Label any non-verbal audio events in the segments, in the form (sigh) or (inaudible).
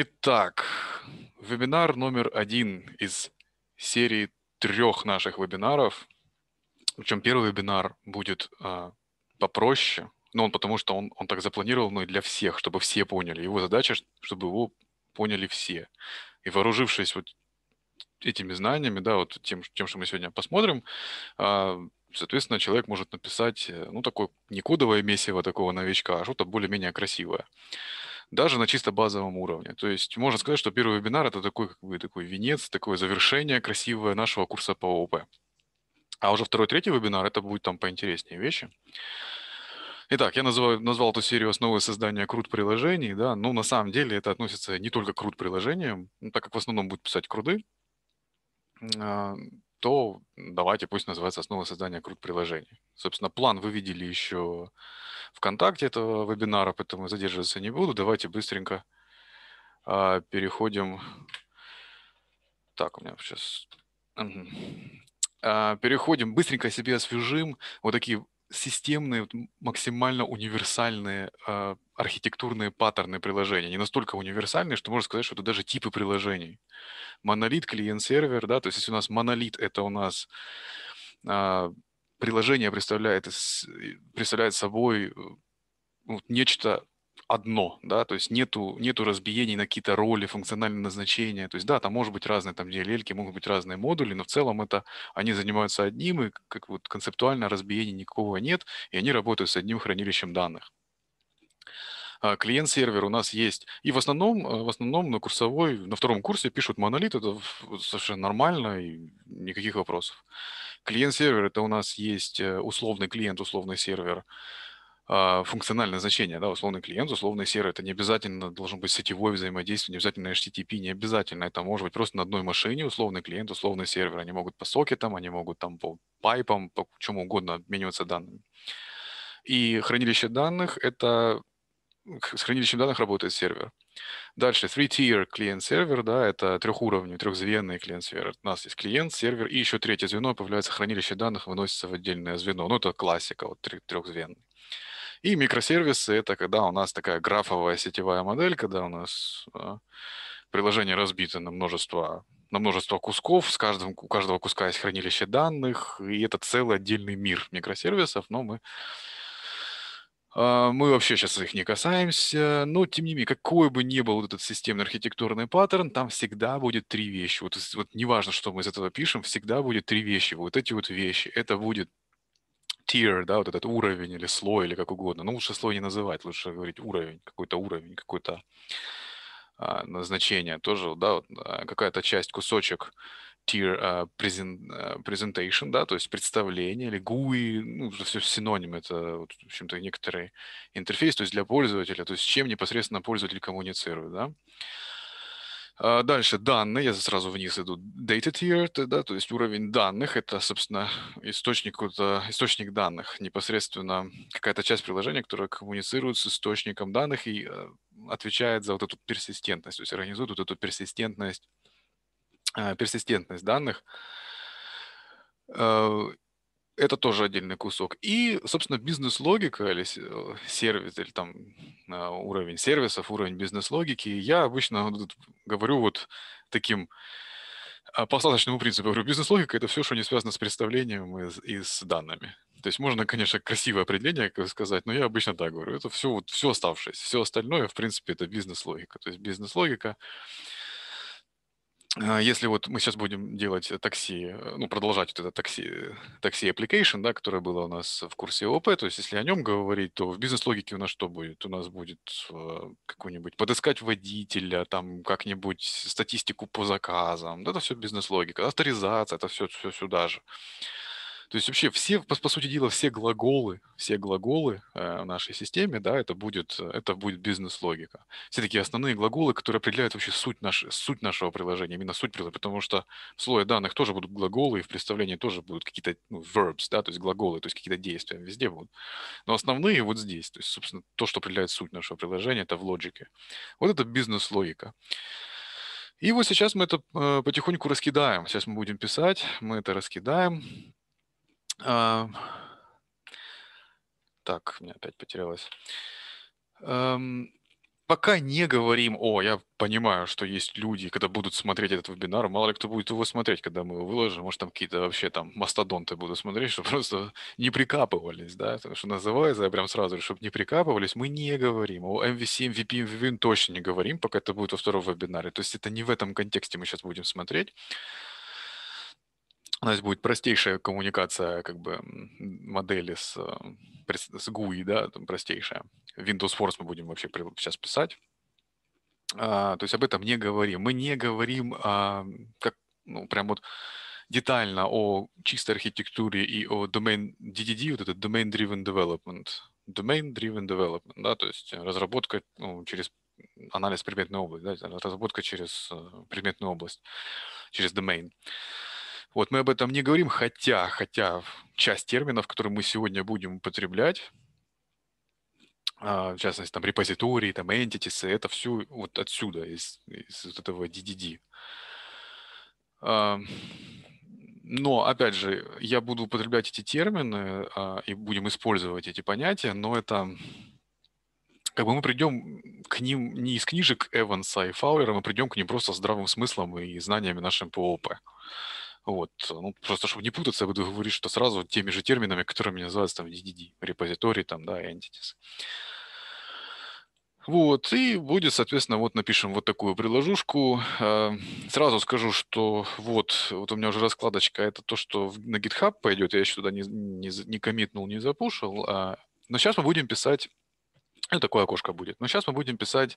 Итак, вебинар номер один из серии трех наших вебинаров. Причем первый вебинар будет э, попроще, но ну, он потому что он, он так запланировал, но ну, и для всех, чтобы все поняли. Его задача, чтобы его поняли все. И вооружившись вот этими знаниями, да, вот тем, тем что мы сегодня посмотрим, э, соответственно, человек может написать, э, ну, такое не кодовое месиво такого новичка, а что-то более-менее красивое даже на чисто базовом уровне. То есть можно сказать, что первый вебинар – это такой, как бы, такой венец, такое завершение красивое нашего курса по ОП, А уже второй, третий вебинар – это будет там поинтереснее вещи. Итак, я назвал назвал эту серию «Основы создания крут-приложений». Да? Ну, на самом деле это относится не только к крут-приложениям, ну, так как в основном будет писать круды, а, то давайте пусть называется «Основа создания круг приложений». Собственно, план вы видели еще в контакте этого вебинара, поэтому задерживаться не буду. Давайте быстренько э, переходим... Так, у меня сейчас... Э, а, переходим, быстренько себе освежим вот такие системные, максимально универсальные э, архитектурные паттерны приложения. не настолько универсальные, что можно сказать, что это даже типы приложений. Монолит, клиент-сервер, да, то есть если у нас монолит, это у нас э, приложение представляет, представляет собой ну, нечто одно, да, то есть нету, нету разбиений на какие-то роли, функциональные назначения, то есть да, там может быть разные там DLL, могут быть разные модули, но в целом это они занимаются одним, и как вот концептуально разбиений никакого нет, и они работают с одним хранилищем данных а, клиент-сервер у нас есть. И в основном, э, в основном на курсовой, на втором курсе пишут монолит, это совершенно нормально, и никаких вопросов. Клиент-сервер это у нас есть э, условный клиент, условный сервер. А, функциональное значение, да, условный клиент, условный сервер, это не обязательно должен быть сетевое взаимодействие, не обязательно HTTP, не обязательно, это может быть просто на одной машине условный клиент, условный сервер, они могут по сокетам, они могут там по пайпам, по чему угодно обмениваться данными. И хранилище данных — это с хранилищем данных работает сервер. Дальше, three-tier клиент-сервер, да, это трехуровневый, трехзвенный клиент-сервер. У нас есть клиент, сервер, и еще третье звено, появляется хранилище данных, выносится в отдельное звено. Ну, это классика, вот трехзвенный. И микросервисы — это когда у нас такая графовая сетевая модель, когда у нас э, приложение разбито на множество на множество кусков, с каждым, у каждого куска есть хранилище данных, и это целый отдельный мир микросервисов, но мы э, мы вообще сейчас их не касаемся, но тем не менее, какой бы ни был этот системный архитектурный паттерн, там всегда будет три вещи. Вот, вот неважно, что мы из этого пишем, всегда будет три вещи. Вот эти вот вещи. Это будет tier, да, вот этот уровень или слой, или как угодно. Ну лучше слой не называть, лучше говорить уровень, какой-то уровень, какой-то а, назначение. Тоже, да, вот, а, какая-то часть, кусочек tier uh, а, а, presentation, да, то есть представление или GUI, ну, все синоним, это, в общем-то, некоторый интерфейс, то есть для пользователя, то есть с чем непосредственно пользователь коммуницирует, да. А, дальше данные, я сразу вниз иду, data tier, да, то есть уровень данных, это, собственно, источник, а, источник данных, непосредственно какая-то часть приложения, которая коммуницирует с источником данных и а, отвечает за вот эту персистентность, то есть организует вот эту персистентность, персистентность данных это тоже отдельный кусок. И, собственно, бизнес-логика или э, сервис, или там э, уровень сервисов, уровень бизнес-логики, я обычно говорю вот таким а, по остаточному принципу. говорю, бизнес-логика – это все, что не связано с представлением и, и с данными. То есть можно, конечно, красивое определение сказать, но я обычно так говорю. Это все, вот, все оставшееся. Все остальное, в принципе, это бизнес-логика. То есть бизнес-логика Э, если вот мы сейчас будем делать э, такси, э, ну, продолжать вот это такси, такси application, да, которое было у нас в курсе ООП, то есть если о нем говорить, то в бизнес-логике у нас что будет? У нас будет э, какой-нибудь подыскать водителя, там как-нибудь статистику по заказам, да, это все бизнес-логика, авторизация, это все, все сюда же. То есть вообще все, по, по сути дела, все глаголы, все глаголы э, в нашей системе, да, это будет, э, это будет бизнес-логика. Все такие основные глаголы, которые определяют вообще суть, наш, суть нашего приложения, именно суть приложения, потому что в слое данных тоже будут глаголы, и в представлении тоже будут какие-то ну, verbs, да, то есть глаголы, то есть какие-то действия везде будут. Но основные вот здесь, то есть, собственно, то, что определяет суть нашего приложения, это в логике. Вот это бизнес-логика. И вот сейчас мы это э, потихоньку раскидаем. Сейчас мы будем писать, мы это раскидаем. А, так, у меня опять потерялось. Эм, пока не говорим, о, я понимаю, что есть люди, когда будут смотреть этот вебинар, мало ли кто будет его смотреть, когда мы его выложим, может, там какие-то вообще там мастодонты будут смотреть, (laughs) чтобы просто не прикапывались, да, потому что называется, я прям сразу, чтобы не прикапывались, мы не говорим, о MVC, MVP, MVP точно не говорим, пока это будет во втором вебинаре, то есть это не в этом контексте мы сейчас будем смотреть, у нас будет простейшая коммуникация как бы модели с, э, с GUI, да, там простейшая. Windows Force мы будем вообще сейчас писать. А, то есть об этом не говорим. Мы не говорим а, как, ну, прям вот детально о чистой архитектуре и о domain DDD, вот это domain driven development. Domain driven development, да, то есть разработка ну, через анализ предметной области, да, разработка через э, предметную область, через domain. Вот мы об этом не говорим, хотя, хотя часть терминов, которые мы сегодня будем употреблять, а, в частности, там репозитории, там entities, это все вот отсюда, из, из вот этого DDD. Но, опять же, я буду употреблять эти термины а, и будем использовать эти понятия, но это как бы мы придем к ним не из книжек Эванса и Фаулера, мы придем к ним просто здравым смыслом и знаниями нашим по ОП. Вот. Э, ну, просто чтобы не путаться, я буду говорить, что сразу теми же терминами, которыми называются там DDD, репозиторий там, да, entities. Вот, и будет, соответственно, вот напишем вот такую приложушку. Э, сразу скажу, что вот, вот у меня уже раскладочка, это то, что на GitHub пойдет, я еще туда не, не, не коммитнул, не запушил. А, но сейчас мы будем писать, ну, такое окошко будет, но сейчас мы будем писать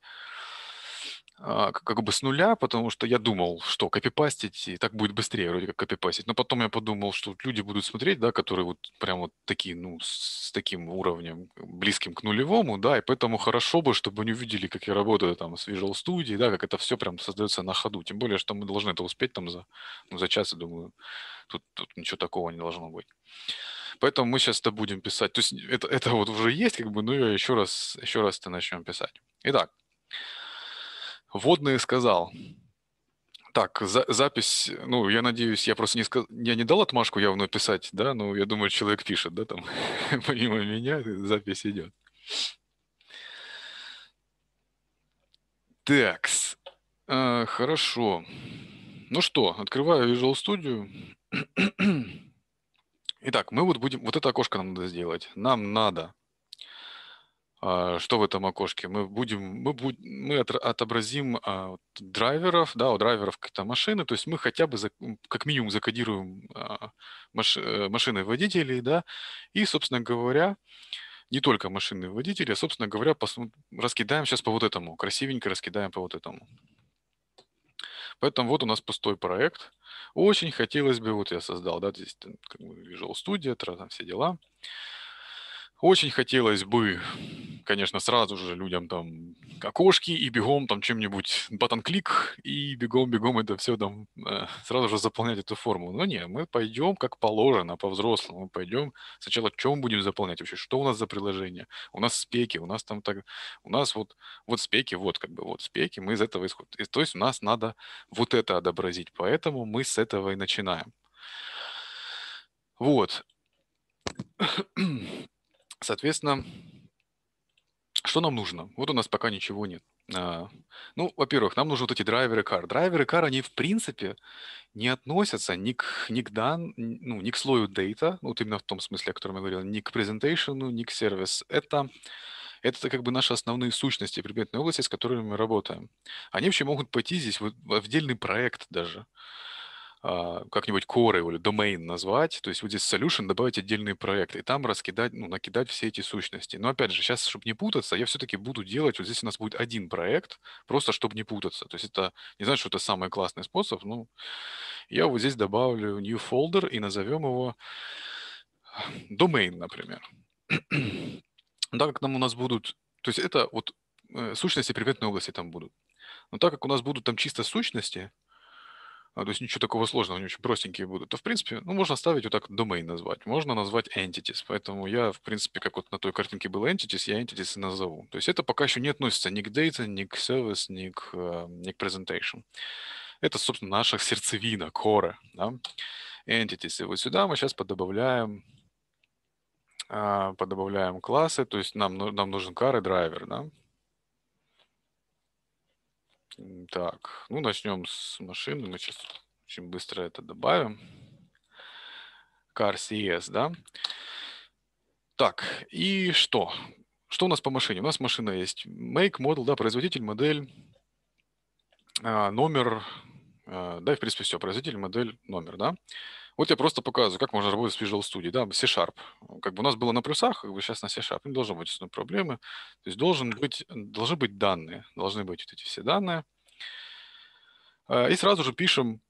а, как, бы с нуля, потому что я думал, что копипастить, и так будет быстрее вроде как копипастить. Но потом я подумал, что люди будут смотреть, да, которые вот прям вот такие, ну, с таким уровнем, э, близким к нулевому, да, и поэтому хорошо бы, чтобы они увидели, как я работаю там с Visual Studio, да, как это все прям создается на ходу. Тем более, что мы должны это успеть там за, ну, за час, я думаю, тут, тут ничего такого не должно быть. Поэтому мы сейчас это будем писать. То есть это, это вот уже есть, как бы, ну, еще раз, еще раз это начнем писать. Итак, Водные сказал. Так, за, запись, ну, я надеюсь, я просто не сказ... я не дал отмашку явно писать, да, ну, я думаю, человек пишет, да, там, (laughs) помимо меня запись идет. Так, э, а, хорошо. Ну что, открываю Visual Studio. (clears throat) Итак, мы вот будем, вот это окошко нам надо сделать. Нам надо а, что в этом окошке? Мы будем, мы, будь, мы отобразим а, драйверов, да, у драйверов какие-то машины, то есть мы хотя бы за, как минимум закодируем а, маш, э, машины водителей, да, и, собственно говоря, не только машины водителей, а, собственно говоря, пос, раскидаем сейчас по вот этому, красивенько раскидаем по вот этому. Поэтому вот у нас пустой проект. Очень хотелось бы, вот я создал, да, здесь как бы Visual Studio, там все дела. Очень хотелось бы конечно, сразу же людям там окошки и бегом там чем-нибудь батон-клик и бегом-бегом это все там э, сразу же заполнять эту форму. Но ну не, мы пойдем как положено, по-взрослому. Мы пойдем сначала, чем будем заполнять вообще, что у нас за приложение. У нас спеки, у нас там так, у нас вот, вот спеки, вот как бы вот спеки, мы из этого исходим. И, то есть у нас надо вот это отобразить, поэтому мы с этого и начинаем. Вот. (clears throat) Соответственно, что нам нужно? Вот у нас пока ничего нет. А, ну, во-первых, нам нужны вот эти драйверы кар. Драйверы кар, они в принципе не относятся ни к, ни к дан, ну, ни к слою дейта, ну, вот именно в том смысле, о котором я говорил, ни к презентейшену, ни к сервис. Это, это как бы наши основные сущности предметные области, с которыми мы работаем. Они вообще могут пойти здесь в, в отдельный проект даже. А, как-нибудь core или domain назвать, то есть вот здесь solution добавить отдельный проект и там раскидать, ну, накидать все эти сущности. Но опять же, сейчас, чтобы не путаться, я все-таки буду делать, вот здесь у нас будет один проект, просто чтобы не путаться. То есть это, не знаю, что это самый классный способ, но я вот здесь добавлю new folder и назовем его domain, например. так (clears throat) как нам у нас будут, то есть это вот э, сущности предметной области там будут. Но так как у нас будут там чисто сущности, а, то есть ничего такого сложного, они очень простенькие будут, то, в принципе, ну, можно оставить вот так domain назвать, можно назвать entities. Поэтому я, в принципе, как вот на той картинке было entities, я entities и назову. То есть это пока еще не относится ни к data, ни к service, ни к, э, ни к presentation. Это, собственно, наша (laughs) сердцевина, core, да? entities. И вот сюда мы сейчас подобавляем а, подобавляем классы, то есть нам, ну, нам нужен car и Driver, да? Так, ну начнем с машины. Мы сейчас очень быстро это добавим. CarCS, e да? Так, и что? Что у нас по машине? У нас машина есть make, model, да, производитель, модель, а, номер, а, да, и в принципе все, производитель, модель, номер, да. Вот я просто показываю, как можно работать с Visual Studio. Да, C-Sharp. Как бы у нас было на плюсах, как бы сейчас на C-Sharp. Не должно быть проблемы. То есть должен быть, э, должны быть данные. Должны быть вот эти все данные. А, и сразу же пишем,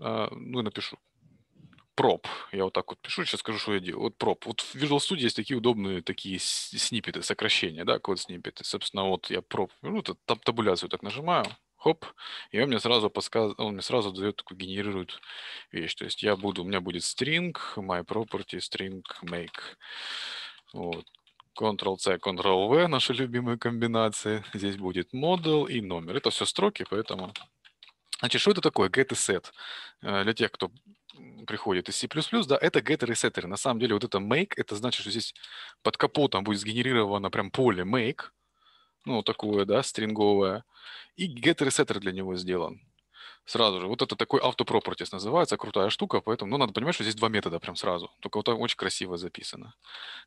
а, ну, напишу, проб. Я вот так вот пишу, сейчас скажу, что я делаю. Вот проб. Вот в Visual Studio есть такие удобные такие снипеты, сокращения, да, код снипеты. Собственно, вот я проб, ну, табуляцию так нажимаю, хоп, и он мне сразу подсказывает он мне сразу дает такую, генерирует вещь. То есть я буду, у меня будет string, my property string make. Вот. Ctrl-C, Ctrl-V, наши любимые комбинации. Здесь будет модул и номер. Это все строки, поэтому... Значит, что это такое get и set? Э, для тех, кто приходит из C++, да, это getter и setter. На самом деле вот это make, это значит, что здесь под капотом будет сгенерировано прям поле make, ну, такое, да, стринговое, и getter и setter для него сделан. Сразу же. Вот это такой автопропортис называется, крутая штука, поэтому, ну, надо понимать, что здесь два метода прям сразу. Только вот очень красиво записано.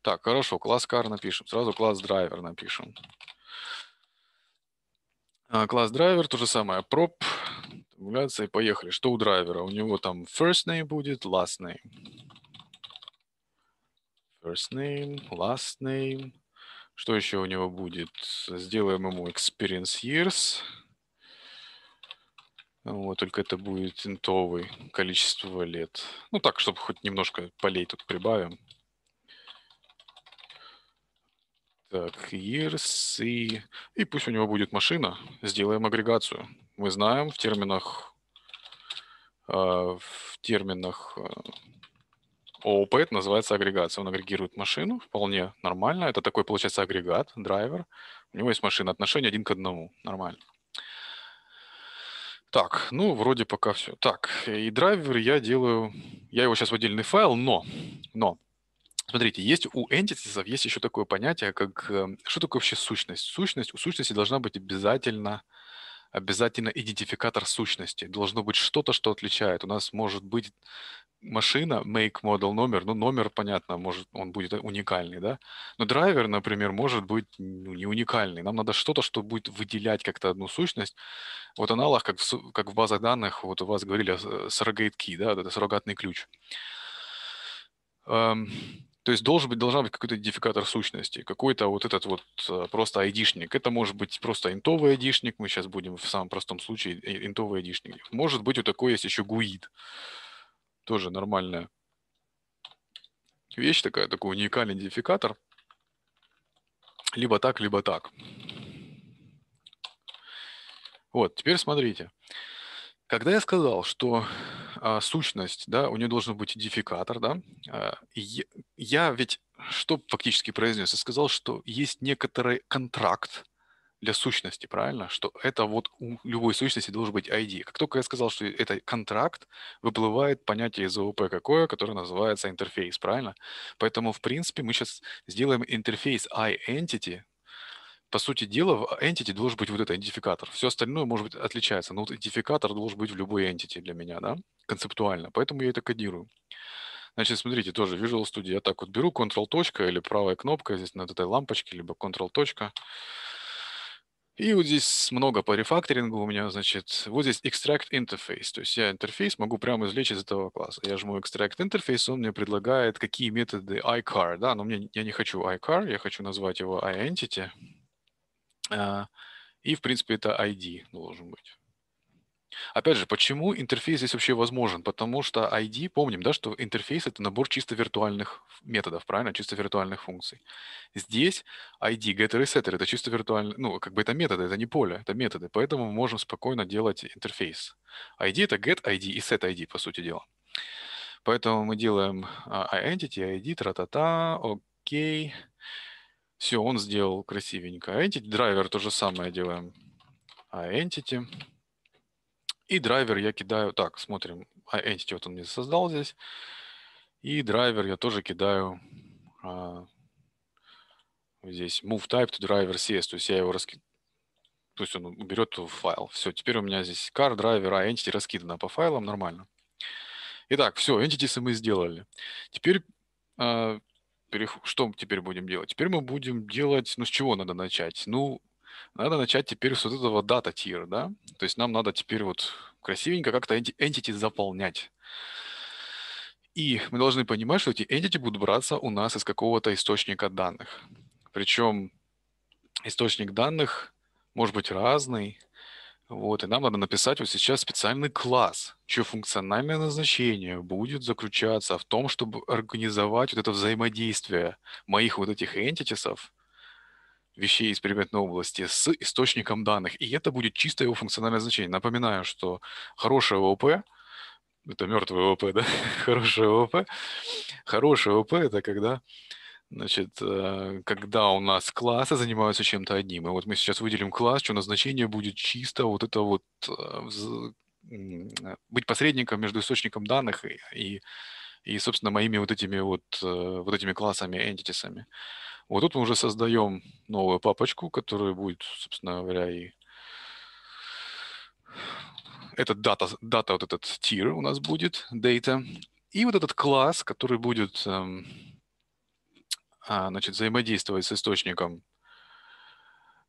Так, хорошо, класс car напишем, сразу класс driver напишем. А, класс драйвер, то же самое, prop, и поехали. Что у драйвера? У него там first name будет, last name. First name, last name, что еще у него будет? Сделаем ему experience years. Вот, только это будет интовый количество лет. Ну так, чтобы хоть немножко полей тут прибавим. Так, years и... И пусть у него будет машина. Сделаем агрегацию. Мы знаем в терминах... А, в терминах а, ООП это называется агрегация. Он агрегирует машину, вполне нормально. Это такой, получается, агрегат, драйвер. У него есть машина, отношение один к одному, нормально. Так, ну, вроде пока все. Так, и драйвер я делаю, я его сейчас в отдельный файл, но, но, Смотрите, есть у entity есть еще такое понятие, как э, что такое вообще сущность. Сущность у сущности должна быть обязательно обязательно идентификатор сущности. Должно быть что-то, что отличает. У нас может быть машина, make, model, номер, ну, номер, понятно, может, он будет уникальный, да, но драйвер, например, может быть ну, не уникальный. Нам надо что-то, что будет выделять как-то одну сущность. Вот аналог, как в, как в базах данных, вот у вас говорили surrogate э, key, да, это суррогатный ключ. Эм, то есть должен быть, должна быть какой-то идентификатор сущности, какой-то вот этот вот а, просто айдишник. Это может быть просто интовый айдишник, мы сейчас будем в самом простом случае э, интовый айдишник. Может быть, у вот такой есть еще гуид. Тоже нормальная вещь такая, такой уникальный идентификатор. Либо так, либо так. Вот, теперь смотрите. Когда я сказал, что а, сущность, да, у нее должен быть идентификатор, да, а, я, я ведь что фактически произнес? Я сказал, что есть некоторый контракт для сущности, правильно? Что это вот у любой сущности должен быть ID. Как только я сказал, что это контракт, выплывает понятие из ООП какое, которое называется интерфейс, правильно? Поэтому, в принципе, мы сейчас сделаем интерфейс iEntity по сути дела, в entity должен быть вот этот идентификатор. Все остальное, может быть, отличается, но вот идентификатор должен быть в любой entity для меня, да, концептуально. Поэтому я это кодирую. Значит, смотрите, тоже Visual Studio. Я так вот беру Ctrl точка или правая кнопка здесь над этой лампочке, либо Ctrl точка. И вот здесь много по рефакторингу у меня, значит, вот здесь Extract Interface. То есть я интерфейс могу прямо извлечь из этого класса. Я жму Extract Interface, он мне предлагает какие методы iCar, да, но мне, я не хочу iCar, я хочу назвать его iEntity. А, и, в принципе, это ID должен быть. Опять же, почему интерфейс здесь вообще возможен? Потому что ID, помним, да, что интерфейс это набор чисто виртуальных методов, правильно, чисто виртуальных функций. Здесь ID, getter и setter это чисто виртуальные, ну, как бы это методы, это не поле, это методы, поэтому мы можем спокойно делать интерфейс. ID это get ID и set ID, по сути дела. Поэтому мы делаем а, identity, ID, тра-та-та, окей. -та, -та все, он сделал красивенько. А entity драйвер то же самое делаем. А Entity. И драйвер я кидаю. Так, смотрим. А Entity вот он мне создал здесь. И драйвер я тоже кидаю а, здесь move type to driver CS. То есть я его раскидаю. То есть он уберет файл. Все, теперь у меня здесь car, driver, а entity раскидана по файлам, нормально. Итак, все, entities мы сделали. Теперь а, что мы теперь будем делать? Теперь мы будем делать, ну с чего надо начать? Ну, надо начать теперь с вот этого дата тира, да? То есть нам надо теперь вот красивенько как-то entity заполнять. И мы должны понимать, что эти entity будут браться у нас из какого-то источника данных. Причем источник данных может быть разный, вот, и нам надо написать вот сейчас специальный класс, чье функциональное назначение будет заключаться в том, чтобы организовать вот это взаимодействие моих вот этих энтитисов, вещей из предметной области с источником данных. И это будет чисто его функциональное значение. Напоминаю, что хорошая ОП, это мертвая ОП, да? хорошая ОП. Хорошая ОП – это когда Значит, э, когда у нас классы занимаются чем-то одним, и вот мы сейчас выделим класс, что назначение будет чисто вот это вот э, э, быть посредником между источником данных и, и, и собственно, моими вот этими вот, вот этими классами, entitiesами. Вот тут мы уже создаем новую папочку, которая будет, собственно говоря, и этот дата, дата вот этот tier у нас будет, data, и вот этот класс, который будет эм, а, значит, взаимодействовать с источником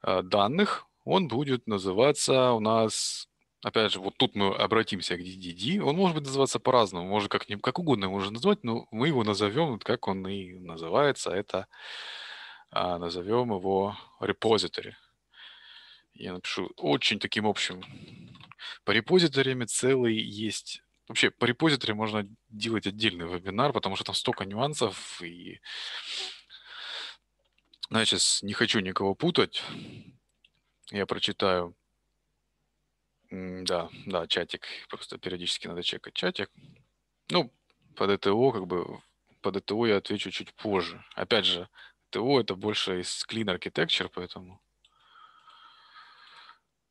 а, данных, он будет называться у нас, опять же, вот тут мы обратимся к DDD, он может быть называться по-разному, может как, как угодно его можно назвать, но мы его назовем, как он и называется, это а, назовем его репозиторий. Я напишу очень таким общим. По репозиториям целый есть вообще по репозиторию можно делать отдельный вебинар, потому что там столько нюансов и но я сейчас не хочу никого путать. Я прочитаю. Да, да, чатик. Просто периодически надо чекать чатик. Ну, по ДТО, как бы, по ДТО я отвечу чуть позже. Опять же, то это больше из Clean Architecture, поэтому...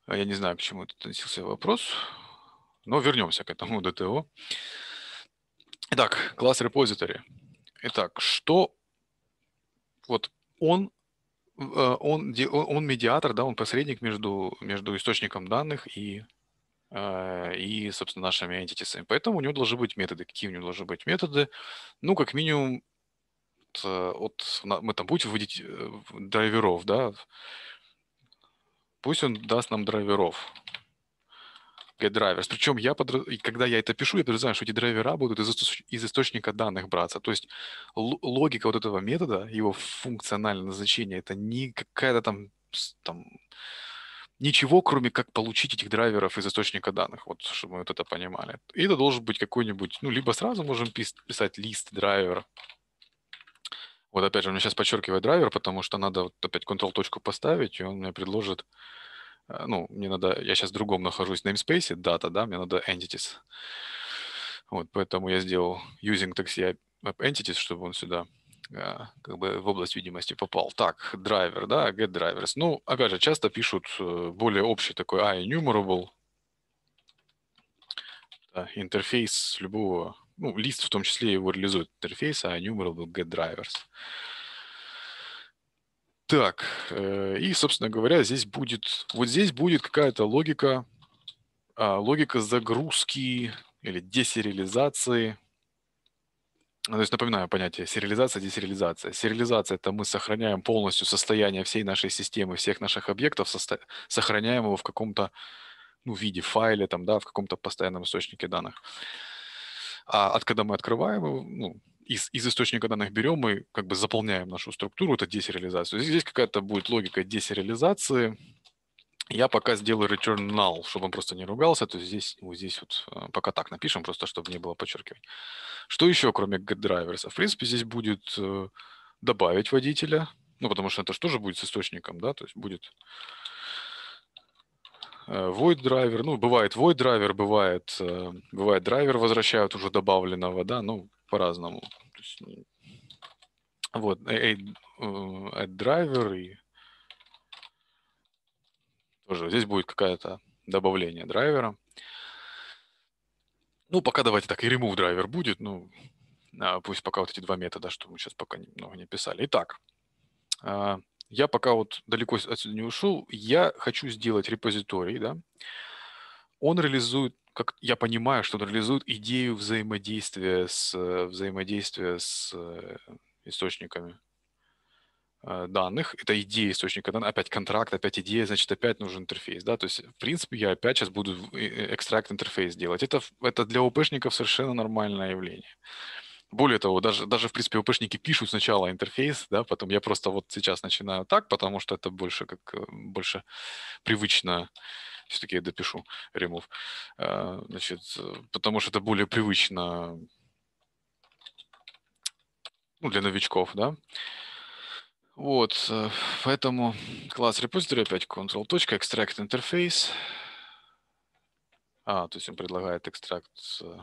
А я не знаю, к чему это относился вопрос, но вернемся к этому ДТО. Итак, класс репозитории. Итак, что... Вот он э, он, он медиатор, да, он посредник между, между источником данных и, э, и, собственно, нашими entities'ами. Поэтому у него должны быть методы. Какие у него должны быть методы? Ну, как минимум, от, э, мы там будем вводить драйверов, да, пусть он даст нам драйверов drivers. Причем я, подр... И когда я это пишу, я подразумеваю, что эти драйвера будут из, из источника данных браться. То есть логика вот этого метода, его функциональное назначение, это не какая-то там, там ничего, кроме как получить этих драйверов из источника данных, вот чтобы мы вот это понимали. И это должен быть какой-нибудь, ну, либо сразу можем пис- писать лист драйвера, вот опять же, у меня сейчас подчеркивает драйвер, потому что надо вот опять контрол-точку поставить, и он мне предложит Э, ну, мне надо, я сейчас в другом нахожусь, namespace, data, да, мне надо entities. Вот, поэтому я сделал using taxi app entities, чтобы он сюда э, как бы в область видимости попал. Так, драйвер, да, get drivers. Ну, опять же, часто пишут э, более общий такой а, enumerable да, интерфейс любого, ну, лист в том числе его реализует интерфейс, а, enumerable get drivers. Так, э, и, собственно говоря, здесь будет, вот здесь будет какая-то логика, а, логика загрузки или десериализации. Ну, то есть, напоминаю понятие сериализация, десериализация. Сериализация – это мы сохраняем полностью состояние всей нашей системы, всех наших объектов, состо... сохраняем его в каком-то ну, виде файле, там, да, в каком-то постоянном источнике данных. А от когда мы открываем ну, из, из источника данных берем, мы как бы заполняем нашу структуру, это десериализацию. Здесь, здесь какая-то будет логика десериализации. Я пока сделаю return null, чтобы он просто не ругался, то есть здесь, вот здесь вот э, пока так напишем, просто чтобы не было подчеркивать Что еще, кроме getDrivers? А, в принципе, здесь будет э, добавить водителя, ну, потому что это же тоже будет с источником, да, то есть будет э, void драйвер, ну, бывает void драйвер, бывает, бывает драйвер возвращают уже добавленного, да, ну, по-разному. Ну, вот, add, э, э, э, add driver и тоже здесь будет какое-то добавление драйвера. Ну, пока давайте так, и remove драйвер будет, ну, а пусть пока вот эти два метода, что мы сейчас пока немного не писали. Итак, а, я пока вот далеко отсюда не ушел, я хочу сделать репозиторий, да, он реализует как я понимаю, что он реализует идею взаимодействия с, э, взаимодействия с э, источниками э, данных, это идея источника данных, опять контракт, опять идея, значит, опять нужен интерфейс, да, то есть, в принципе, я опять сейчас буду экстракт интерфейс делать. Это, это для ОПшников совершенно нормальное явление. Более того, даже, даже, в принципе, ОПшники пишут сначала интерфейс, да, потом я просто вот сейчас начинаю так, потому что это больше как, больше привычно все-таки я допишу remove. А, значит, потому что это более привычно ну, для новичков, да. Вот, э, поэтому класс репозиторий опять control. Extract interface. А, то есть он предлагает экстракт э,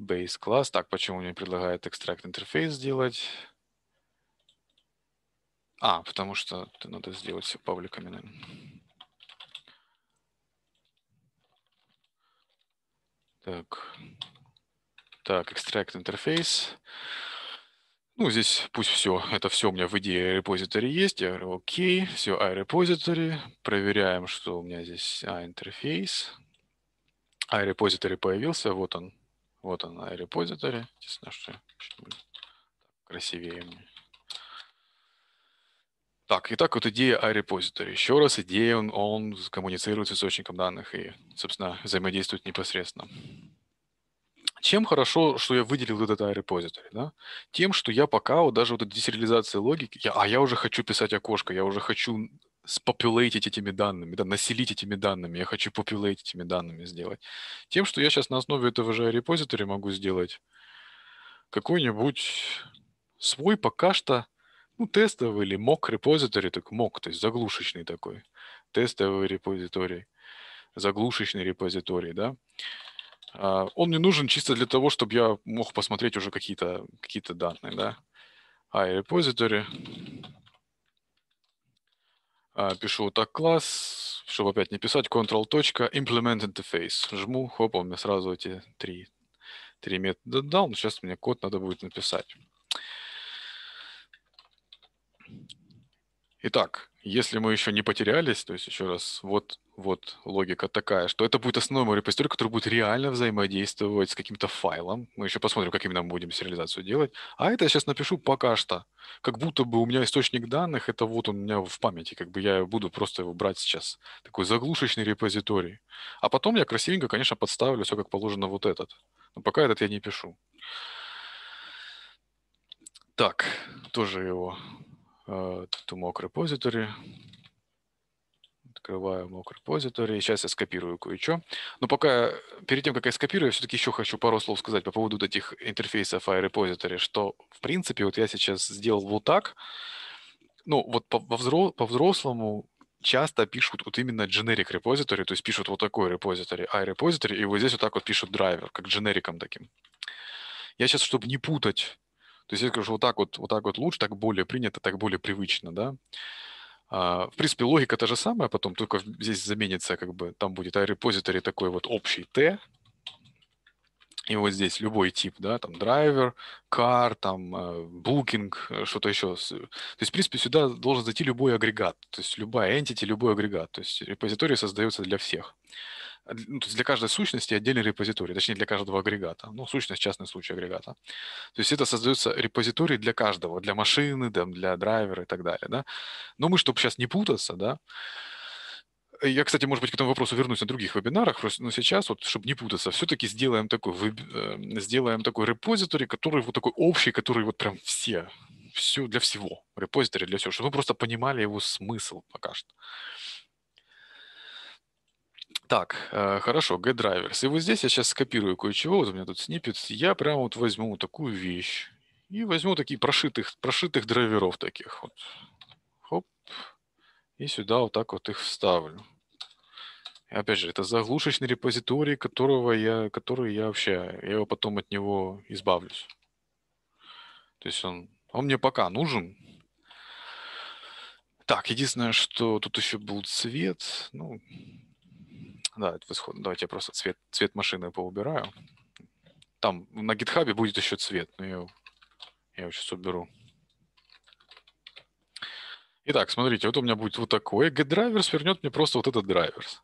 base класс. Так, почему мне предлагает экстракт интерфейс сделать? А, потому что надо сделать все пабликами, наверное. Так. Так, extract interface. Ну, здесь пусть все, это все у меня в идее репозитории есть. Я говорю, окей, все а, iRepository. Проверяем, что у меня здесь а, интерфейс. iRepository а, появился, вот он. Вот он iRepository. А, Единственное, что красивее мне. Так, итак, вот идея iRepository. Еще раз, идея, он, он коммуницирует с источником данных и, собственно, взаимодействует непосредственно. Чем хорошо, что я выделил этот iRepository? Да? Тем, что я пока, вот даже вот эта десериализация логики, я, а я уже хочу писать окошко, я уже хочу спопулейтить этими данными, да, населить этими данными, я хочу популейтить этими данными сделать. Тем, что я сейчас на основе этого же репозитория могу сделать какой-нибудь свой пока что ну, тестовый или мок репозиторий, так мок, то есть заглушечный такой, тестовый репозиторий, заглушечный репозиторий, да. А, он мне нужен чисто для того, чтобы я мог посмотреть уже какие-то какие данные, да. А, репозиторий. А, пишу так класс, чтобы опять не писать, control. Implement interface. Жму, хоп, он мне сразу эти три, три метода дал, но сейчас мне код надо будет написать. Итак, если мы еще не потерялись, то есть еще раз, вот, вот логика такая, что это будет основной репозиторий, который будет реально взаимодействовать с каким-то файлом. Мы еще посмотрим, как именно мы будем сериализацию делать. А это я сейчас напишу пока что. Как будто бы у меня источник данных, это вот он у меня в памяти, как бы я буду просто его брать сейчас. Такой заглушечный репозиторий. А потом я красивенько, конечно, подставлю все как положено вот этот. Но пока этот я не пишу. Так, тоже его to mock repository. Открываю mock repository. Сейчас я скопирую кое-что. Но пока, перед тем, как я скопирую, я все-таки еще хочу пару слов сказать по поводу этих интерфейсов iRepository, что, в принципе, вот я сейчас сделал вот так. Ну, вот по-взрослому часто пишут вот именно generic repository, то есть пишут вот такой repository, iRepository, а и вот здесь вот так вот пишут драйвер, как generic таким. Я сейчас, чтобы не путать то есть я скажу, что вот так вот, вот так вот лучше, так более принято, так более привычно, да. А, в принципе, логика та же самая потом, только здесь заменится, как бы, там будет репозиторий такой вот общий T, и вот здесь любой тип, да, там драйвер, кар, там booking, э, э, что-то еще. Э, то есть, в принципе, сюда должен зайти любой агрегат, то есть любая entity, любой агрегат. То есть репозиторий создается для всех ну, то есть для каждой сущности отдельный репозиторий, точнее для каждого агрегата. Ну, сущность, частный случай агрегата. То есть это создается репозиторий для каждого, для машины, для драйвера и так далее. Да? Но мы, чтобы сейчас не путаться, да, я, кстати, может быть, к этому вопросу вернусь на других вебинарах, но сейчас, вот, чтобы не путаться, все-таки сделаем такой, веб... Э, сделаем такой репозиторий, который вот такой общий, который вот прям все, все для всего, репозиторий для всего, чтобы мы просто понимали его смысл пока что. Так, э, хорошо, GetDrivers. И вот здесь я сейчас скопирую кое-чего, вот у меня тут снипет. Я прямо вот возьму такую вещь и возьму такие прошитых, прошитых драйверов таких вот. Хоп. И сюда вот так вот их вставлю. И опять же, это заглушечный репозиторий, которого я, который я вообще, я его потом от него избавлюсь. То есть он, он мне пока нужен, так, единственное, что тут еще был цвет. Ну, да, это в исход. Давайте я просто цвет, цвет машины поубираю. Там на гитхабе будет еще цвет, но я, его, я его сейчас уберу. Итак, смотрите, вот у меня будет вот такой. Get drivers вернет мне просто вот этот драйверс.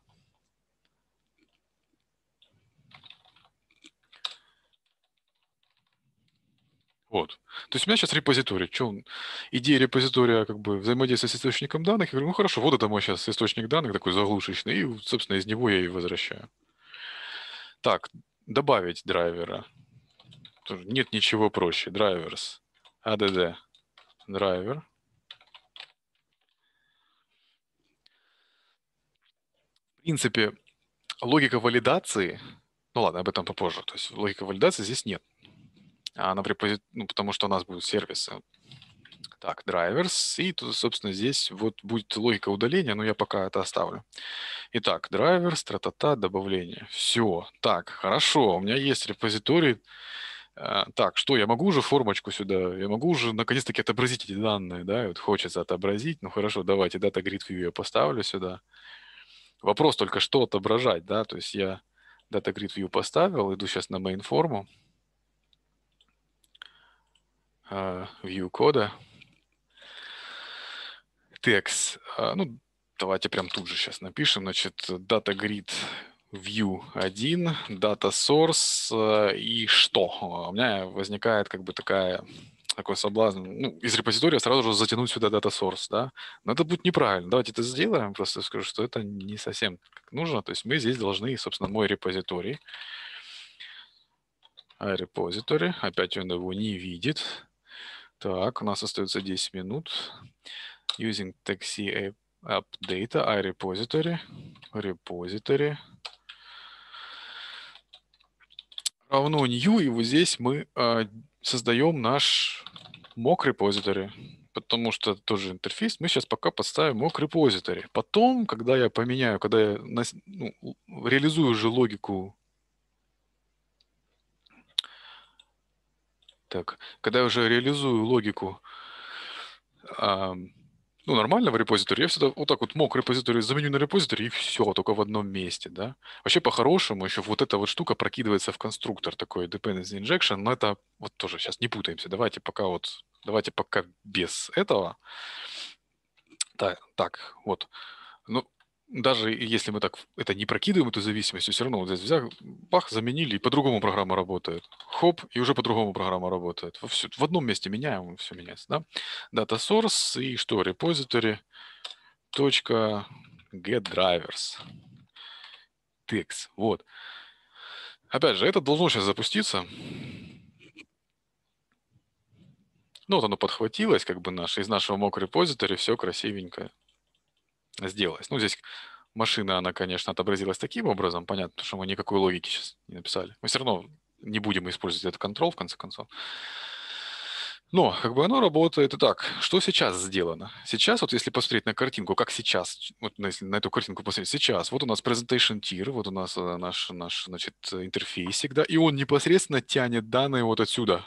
Вот. То есть у меня сейчас репозиторий. Че, идея репозитория как бы взаимодействия с источником данных. Я говорю, ну хорошо, вот это мой сейчас источник данных такой заглушечный, и, собственно, из него я и возвращаю. Так, добавить драйвера. Нет ничего проще. Драйверс, ADD. А Драйвер. В принципе, логика валидации... Ну ладно, об этом попозже. То есть логика валидации здесь нет. А, на препози... ну, потому что у нас будут сервисы. Так, drivers, и, тут собственно, здесь вот будет логика удаления, но я пока это оставлю. Итак, drivers, тра-та-та, добавление. Все, так, хорошо, у меня есть репозиторий. А, так, что, я могу уже формочку сюда, я могу уже наконец-таки отобразить эти данные, да, вот хочется отобразить, ну хорошо, давайте data grid view я поставлю сюда. Вопрос только, что отображать, да, то есть я data grid view поставил, иду сейчас на main форму, а, view кода, текст, а, ну, давайте прям тут же сейчас напишем, значит, data grid view 1, data source а, и что. У меня возникает как бы такая такой соблазн, ну, из репозитория сразу же затянуть сюда data source, да, но это будет неправильно. Давайте это сделаем, просто скажу, что это не совсем как нужно, то есть мы здесь должны, собственно, мой репозиторий, репозиторий, опять он его не видит, так, у нас остается 10 минут. Using taxi app data, I repository. repository. Равно new, и вот здесь мы э, а, создаем наш mock repository, потому что это тоже интерфейс. Мы сейчас пока подставим mock repository. Потом, когда я поменяю, когда я ну, реализую уже логику так, когда я уже реализую логику а, ну, нормально в репозитории. Я всегда вот так вот мог репозиторий заменю на репозиторий, и все, только в одном месте, да. Вообще, по-хорошему, еще вот эта вот штука прокидывается в конструктор, такой dependency injection, но это вот тоже сейчас не путаемся. Давайте пока вот, давайте пока без этого. Так, так вот даже если мы так это не прокидываем, эту зависимость, все равно вот здесь взял, бах, заменили, и по-другому программа работает. Хоп, и уже по-другому программа работает. Во все, в одном месте меняем, все меняется, да? Data source и что? Repository точка get drivers. Текст. Вот. Опять же, это должно сейчас запуститься. Ну, вот оно подхватилось, как бы наше, из нашего мок репозитори, все красивенько сделалось. Ну, здесь машина, она, конечно, отобразилась таким образом. Понятно, что мы никакой логики сейчас не написали. Мы все равно не будем использовать этот control, в конце концов. Но как бы оно работает и так. Что сейчас сделано? Сейчас, вот если посмотреть на картинку, как сейчас, вот если на эту картинку посмотреть, сейчас, вот у нас presentation tier, вот у нас э, наш, наш значит, интерфейсик, да, и он непосредственно тянет данные вот отсюда,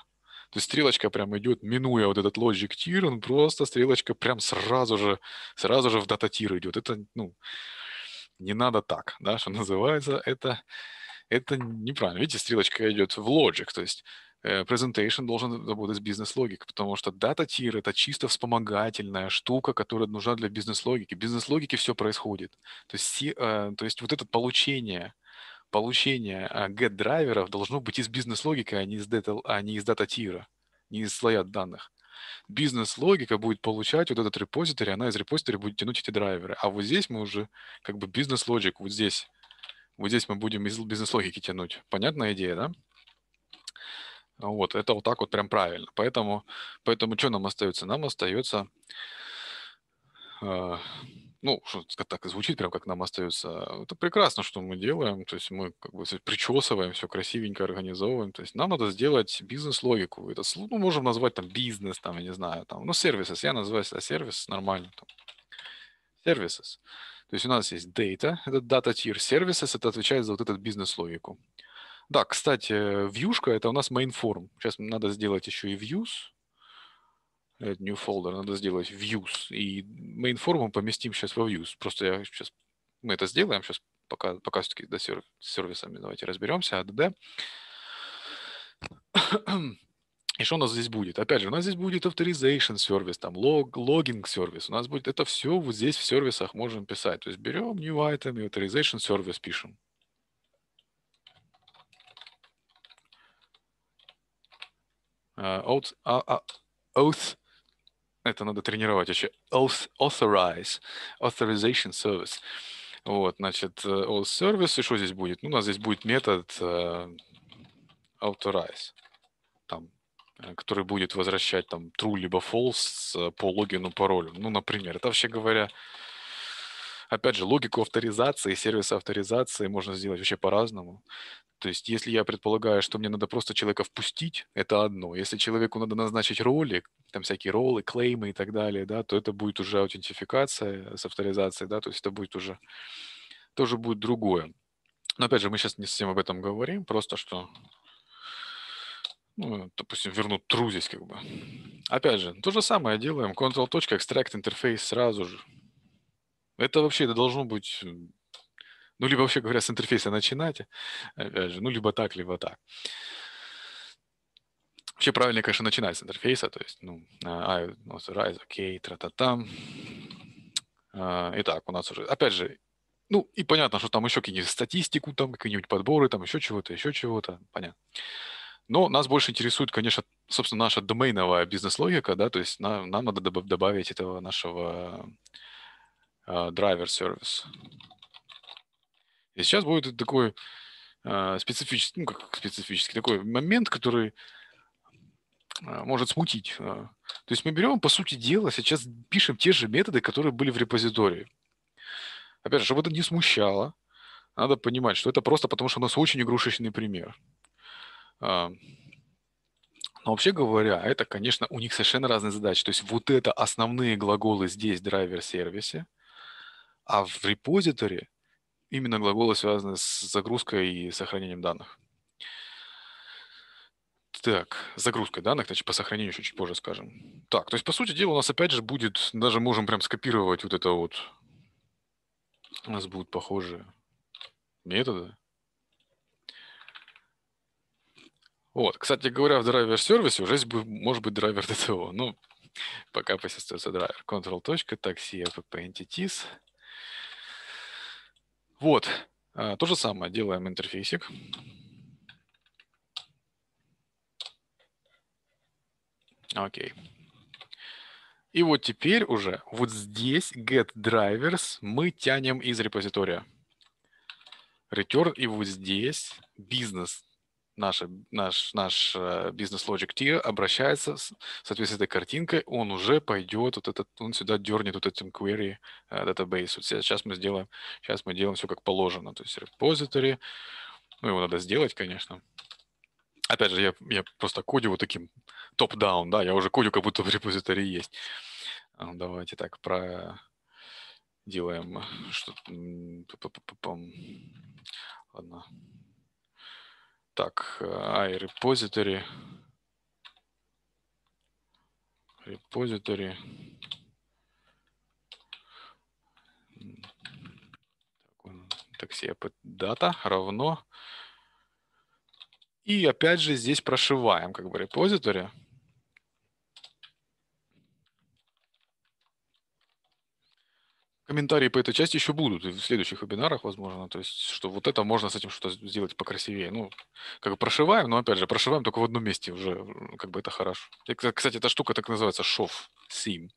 то есть стрелочка прям идет, минуя вот этот logic tier, он просто стрелочка прям сразу же, сразу же в дата тир идет. Это, ну, не надо так, да, что называется, это, это неправильно. Видите, стрелочка идет в logic, то есть э, presentation должен работать с бизнес-логикой, потому что дата-тир — это чисто вспомогательная штука, которая нужна для бизнес-логики. В бизнес-логике все происходит. То есть, э, то есть вот это получение — получение а, get-драйверов должно быть из бизнес-логики, а не из, дата, а не из дата-тира, не из слоя данных. Бизнес-логика будет получать вот этот репозиторий, она из репозитория будет тянуть эти драйверы. А вот здесь мы уже как бы бизнес-логик, вот здесь, вот здесь мы будем из бизнес-логики тянуть. Понятная идея, да? Вот, это вот так вот прям правильно. Поэтому, поэтому что нам остается? Нам остается а, ну, что так и звучит, прям как нам остается. Это прекрасно, что мы делаем. То есть мы как бы причесываем, все красивенько организовываем. То есть нам надо сделать бизнес-логику. Это, ну, можем назвать там бизнес, там, я не знаю, там, ну, сервисы. Я называю это сервис нормально. Там. Services. То есть у нас есть data, это data tier services, это отвечает за вот этот бизнес-логику. Да, кстати, вьюшка э, это у нас main form. Сейчас надо сделать еще и views, new folder, надо сделать views. И main форму поместим сейчас во views. Просто я сейчас, мы это сделаем сейчас, пока, пока все-таки до серв, с сервисами давайте разберемся, ADD. А и что у нас здесь будет? Опять же, у нас здесь будет authorization сервис, там log логинг сервис. У нас будет это все вот здесь в сервисах можем писать. То есть берем new item и authorization сервис пишем. Uh, out, uh, uh, auth это надо тренировать еще. Authorize, authorization service. Вот, значит, all э, service, и что здесь будет? Ну, у нас здесь будет метод э, authorize, там, э, который будет возвращать там true либо false по логину, паролю. Ну, например, это вообще говоря, опять же, логику авторизации, сервиса авторизации можно сделать вообще по-разному. То есть, если я предполагаю, что мне надо просто человека впустить, это одно. Если человеку надо назначить роли, там всякие роллы, клеймы и так далее, да, то это будет уже аутентификация с авторизацией, да, то есть это будет уже тоже будет другое. Но опять же, мы сейчас не совсем об этом говорим, просто что ну, допустим, верну true здесь как бы. Опять же, то же самое делаем. extract интерфейс сразу же. Это вообще это должно быть э, ну, либо вообще говоря, с интерфейса начинать, э, опять же, ну, либо так, либо так. Вообще правильно, конечно, начинать с интерфейса, то есть, ну, а, I authorize, окей, okay, тра-та-там. А, Итак, у нас уже, опять же, ну, и понятно, что там еще какие-нибудь статистику, там какие-нибудь подборы, там еще чего-то, еще чего-то, понятно. Но нас больше интересует, конечно, собственно, наша домейновая бизнес-логика, да, то есть нам, нам надо добавить этого нашего а, драйвер сервис. И сейчас будет такой а, специфический, ну как специфический, такой момент, который а, может смутить. То есть мы берем, по сути дела, сейчас пишем те же методы, которые были в репозитории. Опять же, чтобы это не смущало, надо понимать, что это просто потому, что у нас очень игрушечный пример. Но вообще говоря, это, конечно, у них совершенно разные задачи. То есть вот это основные глаголы здесь, драйвер-сервисе – а в репозиторе именно глаголы связаны с загрузкой и сохранением данных. Так, загрузкой данных, значит, по сохранению еще чуть позже скажем. Так, то есть, по сути дела, у нас опять же будет, даже можем прям скопировать вот это вот. У нас будут похожие методы. Вот, кстати говоря, в драйвер-сервисе уже есть может быть драйвер DTO. (laughs) Ну, пока пусть драйвер. Control.taxi app entities. Вот, э, то же самое делаем интерфейсик. Окей. И вот теперь уже вот здесь get drivers мы тянем из репозитория. Return и вот здесь бизнес наша, наш, наш э, бизнес Logic Tier обращается с, соответственно, этой картинкой, он уже пойдет, вот этот, он сюда дернет вот этим query э, database. Вот сейчас мы сделаем, сейчас мы делаем все как положено, то есть репозитори ну, его надо сделать, конечно. Опять же, я, я просто кодю вот таким топ-даун, да, я уже кодю, как будто в репозитории есть. Давайте так, про делаем э, что-то... Ладно, так, iRepository. Repository. Такси дата равно. И опять же здесь прошиваем как бы репозитория. Комментарии по этой части еще будут в следующих вебинарах, возможно. То есть, что вот это можно с этим что-то сделать покрасивее. Ну, как бы прошиваем, но опять же, прошиваем только в одном месте уже, как бы это хорошо. И, кстати, эта штука так называется шов, сим.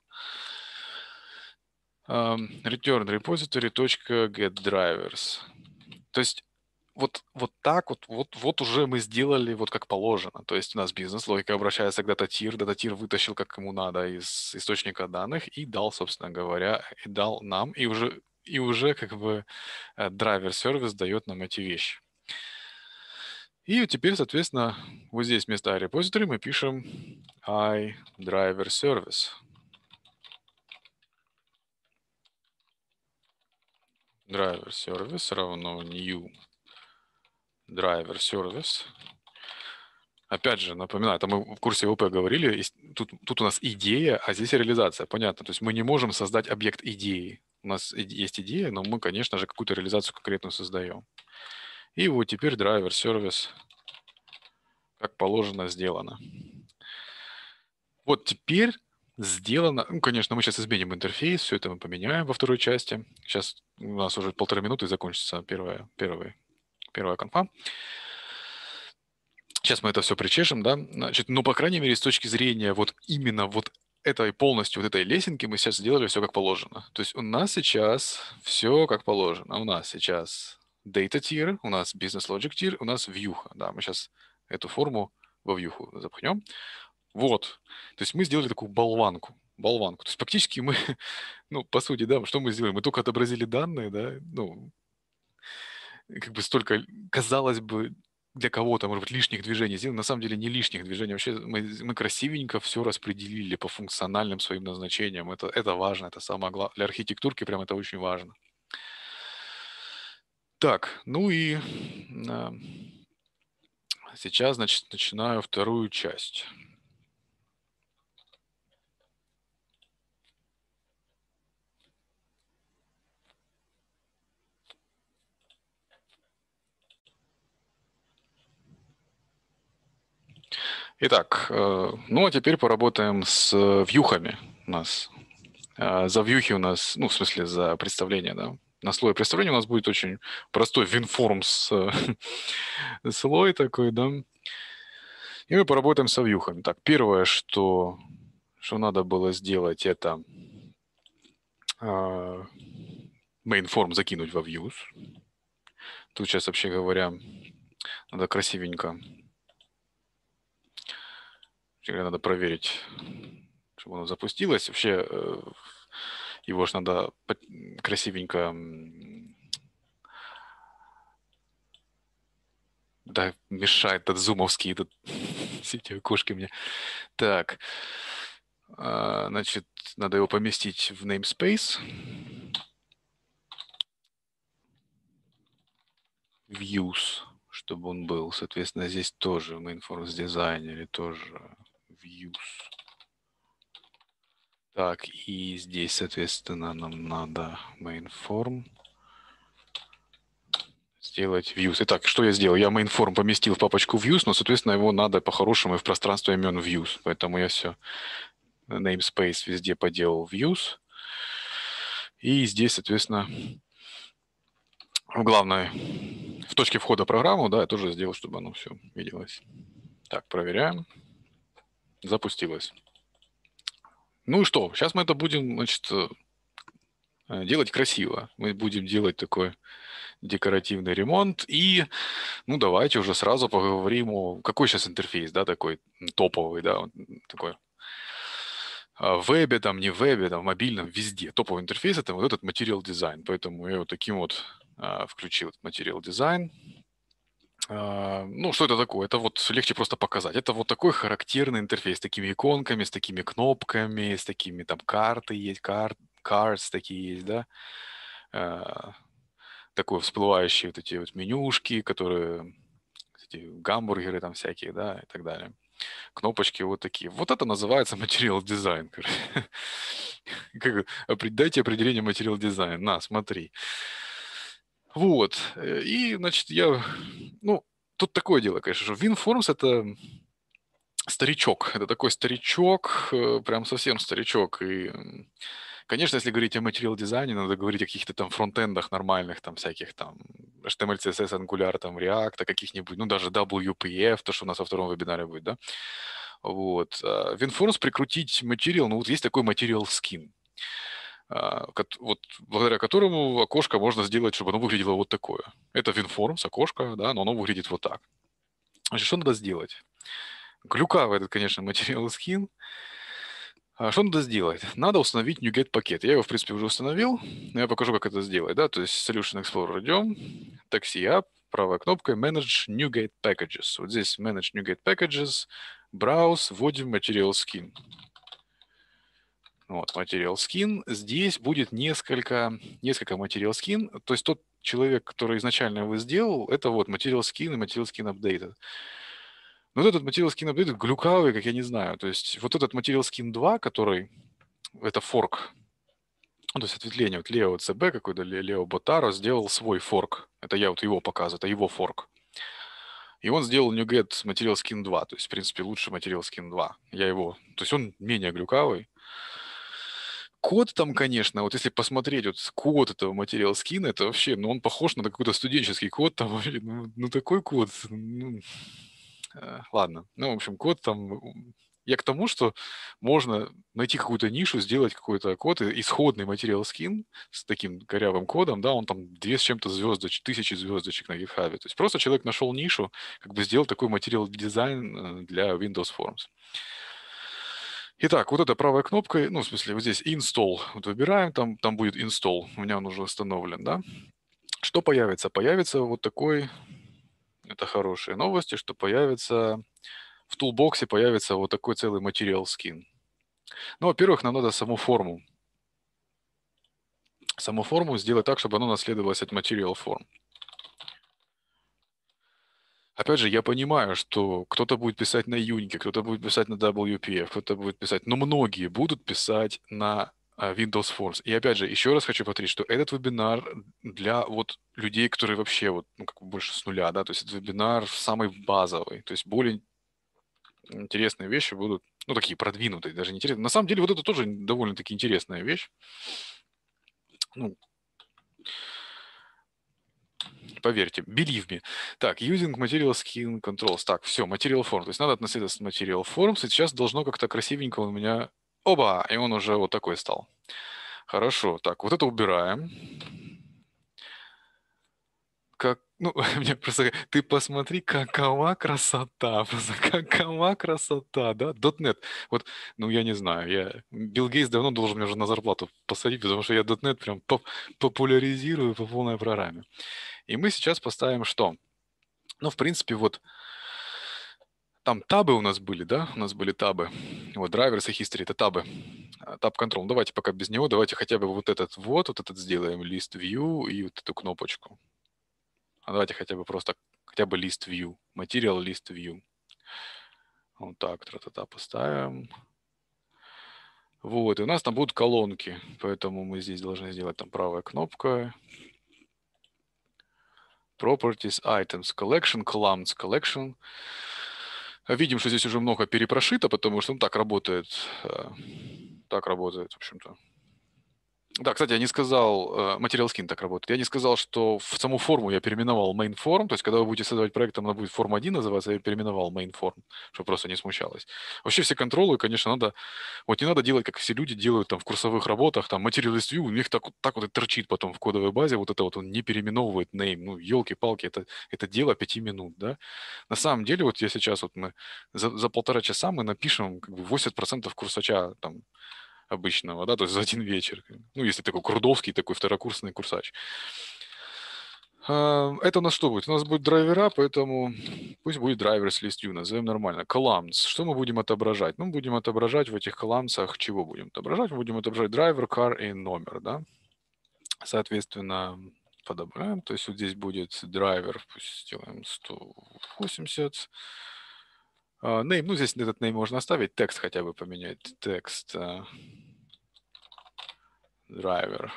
Um, эм, return repository .getDrivers. То есть вот, вот так вот, вот, вот уже мы сделали вот как положено. То есть у нас бизнес-логика обращается к дататир, дататир вытащил как ему надо из источника данных и дал, собственно говоря, и дал нам, и уже, и уже как бы э, драйвер-сервис дает нам эти вещи. И теперь, соответственно, вот здесь вместо repository мы пишем i driver service. Driver service равно new driver service. Опять же, напоминаю, это мы в курсе ВП говорили, тут, тут у нас идея, а здесь реализация, понятно. То есть мы не можем создать объект идеи. У нас есть идея, но мы, конечно же, какую-то реализацию конкретную создаем. И вот теперь драйвер сервис, как положено, сделано. Вот теперь сделано. Ну, конечно, мы сейчас изменим интерфейс, все это мы поменяем во второй части. Сейчас у нас уже полторы минуты закончится первая первый первая конфа. Сейчас мы это все причешем, да. Значит, ну, по крайней мере, с точки зрения вот именно вот этой полностью, вот этой лесенки мы сейчас сделали все как положено. То есть у нас сейчас все как положено. У нас сейчас data tier, у нас business logic tier, у нас вьюха. Да, мы сейчас эту форму во вьюху запхнем. Вот. То есть мы сделали такую болванку. Болванку. То есть фактически мы, (laughs) ну, по сути, да, что мы сделали? Мы только отобразили данные, да, ну, как бы столько, казалось бы, для кого-то, может быть, лишних движений сделано. На самом деле не лишних движений. Вообще мы, мы красивенько все распределили по функциональным своим назначениям. Это, это важно, это самое главное. Для архитектурки прям это очень важно. Так, ну и а, сейчас, значит, начинаю вторую часть. Итак, э, ну а теперь поработаем с э, вьюхами у нас. Э, за вьюхи у нас, ну, в смысле, за представление, да. На слое представления у нас будет очень простой WinForms (laughs) слой такой, да. И мы поработаем со вьюхами. Так, первое, что, что надо было сделать, это mainform закинуть во views. Тут сейчас, вообще говоря, надо красивенько Теперь надо проверить, чтобы оно запустилось. Вообще э, его же надо красивенько... Да, мешает этот зумовский, этот... (laughs) все эти окошки мне. Так, а, значит, надо его поместить в namespace. Views, чтобы он был. Соответственно, здесь тоже в mainforms дизайнере тоже views. Так, и здесь, соответственно, нам надо mainform сделать views. Итак, что я сделал? Я mainform поместил в папочку views, но, соответственно, его надо по-хорошему в пространство имен views. Поэтому я все namespace везде поделал views. И здесь, соответственно, в главной, в точке входа программу, да, я тоже сделал, чтобы оно все виделось. Так, проверяем запустилось. Ну и что? Сейчас мы это будем, значит, э, э, делать красиво. Мы будем делать такой декоративный ремонт. И, ну, давайте уже сразу поговорим о... Какой сейчас интерфейс, да, такой топовый, да, такой а, в вебе, там, не в вебе, там, в мобильном, везде. Топовый интерфейс – это вот этот материал дизайн. Поэтому я вот таким вот а, включил материал дизайн. А, ну, что это такое? Это вот легче просто показать. Это вот такой характерный интерфейс с такими иконками, с такими кнопками, с такими там карты есть, карт, cards такие есть, да. А, такое всплывающие вот эти вот менюшки, которые эти гамбургеры там всякие, да, и так далее. Кнопочки вот такие. Вот это называется материал дизайн. (laughs) Дайте определение материал дизайн. На, смотри. Вот. Э, и, значит, я... Ну, тут такое дело, конечно, же, WinForms — это старичок. Это такой старичок, э, прям совсем старичок. И, конечно, если говорить о материал-дизайне, надо говорить о каких-то там фронтендах нормальных, там всяких там HTML, CSS, Angular, там React, каких-нибудь, ну, даже WPF, то, что у нас во втором вебинаре будет, да? Вот. WinForms а прикрутить материал, ну, вот есть такой материал скин. А, вот благодаря которому окошко можно сделать, чтобы оно выглядело вот такое. Это WinForms, окошко, да, но оно выглядит вот так. Значит, что надо сделать? Глюкавый этот, конечно, материал скин. А что надо сделать? Надо установить NuGet пакет. Я его, в принципе, уже установил. Я покажу, как это сделать. Да? То есть Solution Explorer идем, такси App, правой кнопкой Manage NuGet Packages. Вот здесь Manage NuGet Packages, Browse, вводим Material Skin. Вот, материал skin. Здесь будет несколько, несколько материал skin. То есть тот человек, который изначально его сделал, это вот материал skin и материал skin updated. Но вот этот материал skin updated глюкавый, как я не знаю. То есть вот этот материал skin 2, который, это форк, ну, то есть ответвление, вот Лео ЦБ какой-то, Лео Ботаро сделал свой форк. Это я вот его показываю, это его форк. И он сделал NuGet Material Skin 2, то есть, в принципе, лучше Material Skin 2. Я его... То есть он менее глюкавый, код там, конечно, вот если посмотреть вот код этого материала скина, это вообще, ну, он похож на какой-то студенческий код, там, (laughs) ну, ну такой код, ну, э, ладно. Ну, в общем, код там... Я к тому, что можно найти какую-то нишу, сделать какой-то код, исходный материал скин с таким корявым кодом, да, он там две с чем-то звездочек, тысячи звездочек на GitHub. То есть просто человек нашел нишу, как бы сделал такой материал дизайн э, для Windows Forms. Итак, вот эта правая кнопка, ну, в смысле, вот здесь install, вот выбираем, там, там будет install, у меня он уже установлен, да. Что появится? Появится вот такой, это хорошие новости, что появится, в тулбоксе появится вот такой целый материал скин. Ну, во-первых, нам надо саму форму. Саму форму сделать так, чтобы она наследовалась от материал форм. Опять же, я понимаю, что кто-то будет писать на Unity, кто-то будет писать на WPF, кто-то будет писать, но многие будут писать на а, Windows Forms. И опять же, еще раз хочу повторить, что этот вебинар для вот людей, которые вообще вот, ну, как больше с нуля, да, то есть это вебинар самый базовый, то есть более интересные вещи будут, ну, такие продвинутые, даже не интересные. На самом деле, вот это тоже довольно-таки интересная вещь. Ну, поверьте, believe me. Так, using material skin controls. Так, все, material form. То есть надо относиться к material forms, и сейчас должно как-то красивенько у меня... Оба! И он уже вот такой стал. Хорошо, так, вот это убираем. Ну, (laughs) мне просто... Ты посмотри, какова красота. Просто какова красота, да? .NET. Вот, ну, я не знаю. Я... Билл Гейтс давно должен меня уже на зарплату посадить, потому что я .NET прям поп популяризирую по полной программе. И мы сейчас поставим что? Ну, в принципе, вот там табы у нас были, да? У нас были табы. Вот, drivers и history — это табы. А, таб control. Ну, давайте пока без него, давайте хотя бы вот этот вот, вот этот сделаем, list view и вот эту кнопочку. А давайте хотя бы просто, хотя бы list view, material list view. Вот так, тра-та-та поставим. Вот, и у нас там будут колонки, поэтому мы здесь должны сделать там правая кнопка. Properties, Items, Collection, Columns, Collection. А видим, что здесь уже много перепрошито, потому что ну, так работает. Э, так работает, в общем-то, да, кстати, я не сказал, материал э, скин так работает, я не сказал, что в саму форму я переименовал main form, то есть когда вы будете создавать проект, там она будет форма 1 называться, я переименовал main form, чтобы просто не смущалось. Вообще все контролы, конечно, надо, вот не надо делать, как все люди делают там в курсовых работах, там materialist view, у них так, так вот и торчит потом в кодовой базе, вот это вот он не переименовывает name, ну, елки-палки, это, это дело 5 минут, да. На самом деле, вот я сейчас, вот мы за, за полтора часа мы напишем как бы 80% курсача там обычного, да, то есть за один вечер. Ну, если такой крудовский, такой второкурсный курсач. А, это у нас что будет? У нас будет драйвера, поэтому пусть будет драйверс лист U, назовем нормально. Columns. Что мы будем отображать? Ну, будем отображать в этих columns, чего будем отображать? Мы будем отображать драйвер, car и номер, да? Соответственно, подобраем. То есть вот здесь будет драйвер, пусть сделаем 180. Name, а, ну, здесь этот name можно оставить, текст хотя бы поменять, текст, а, driver.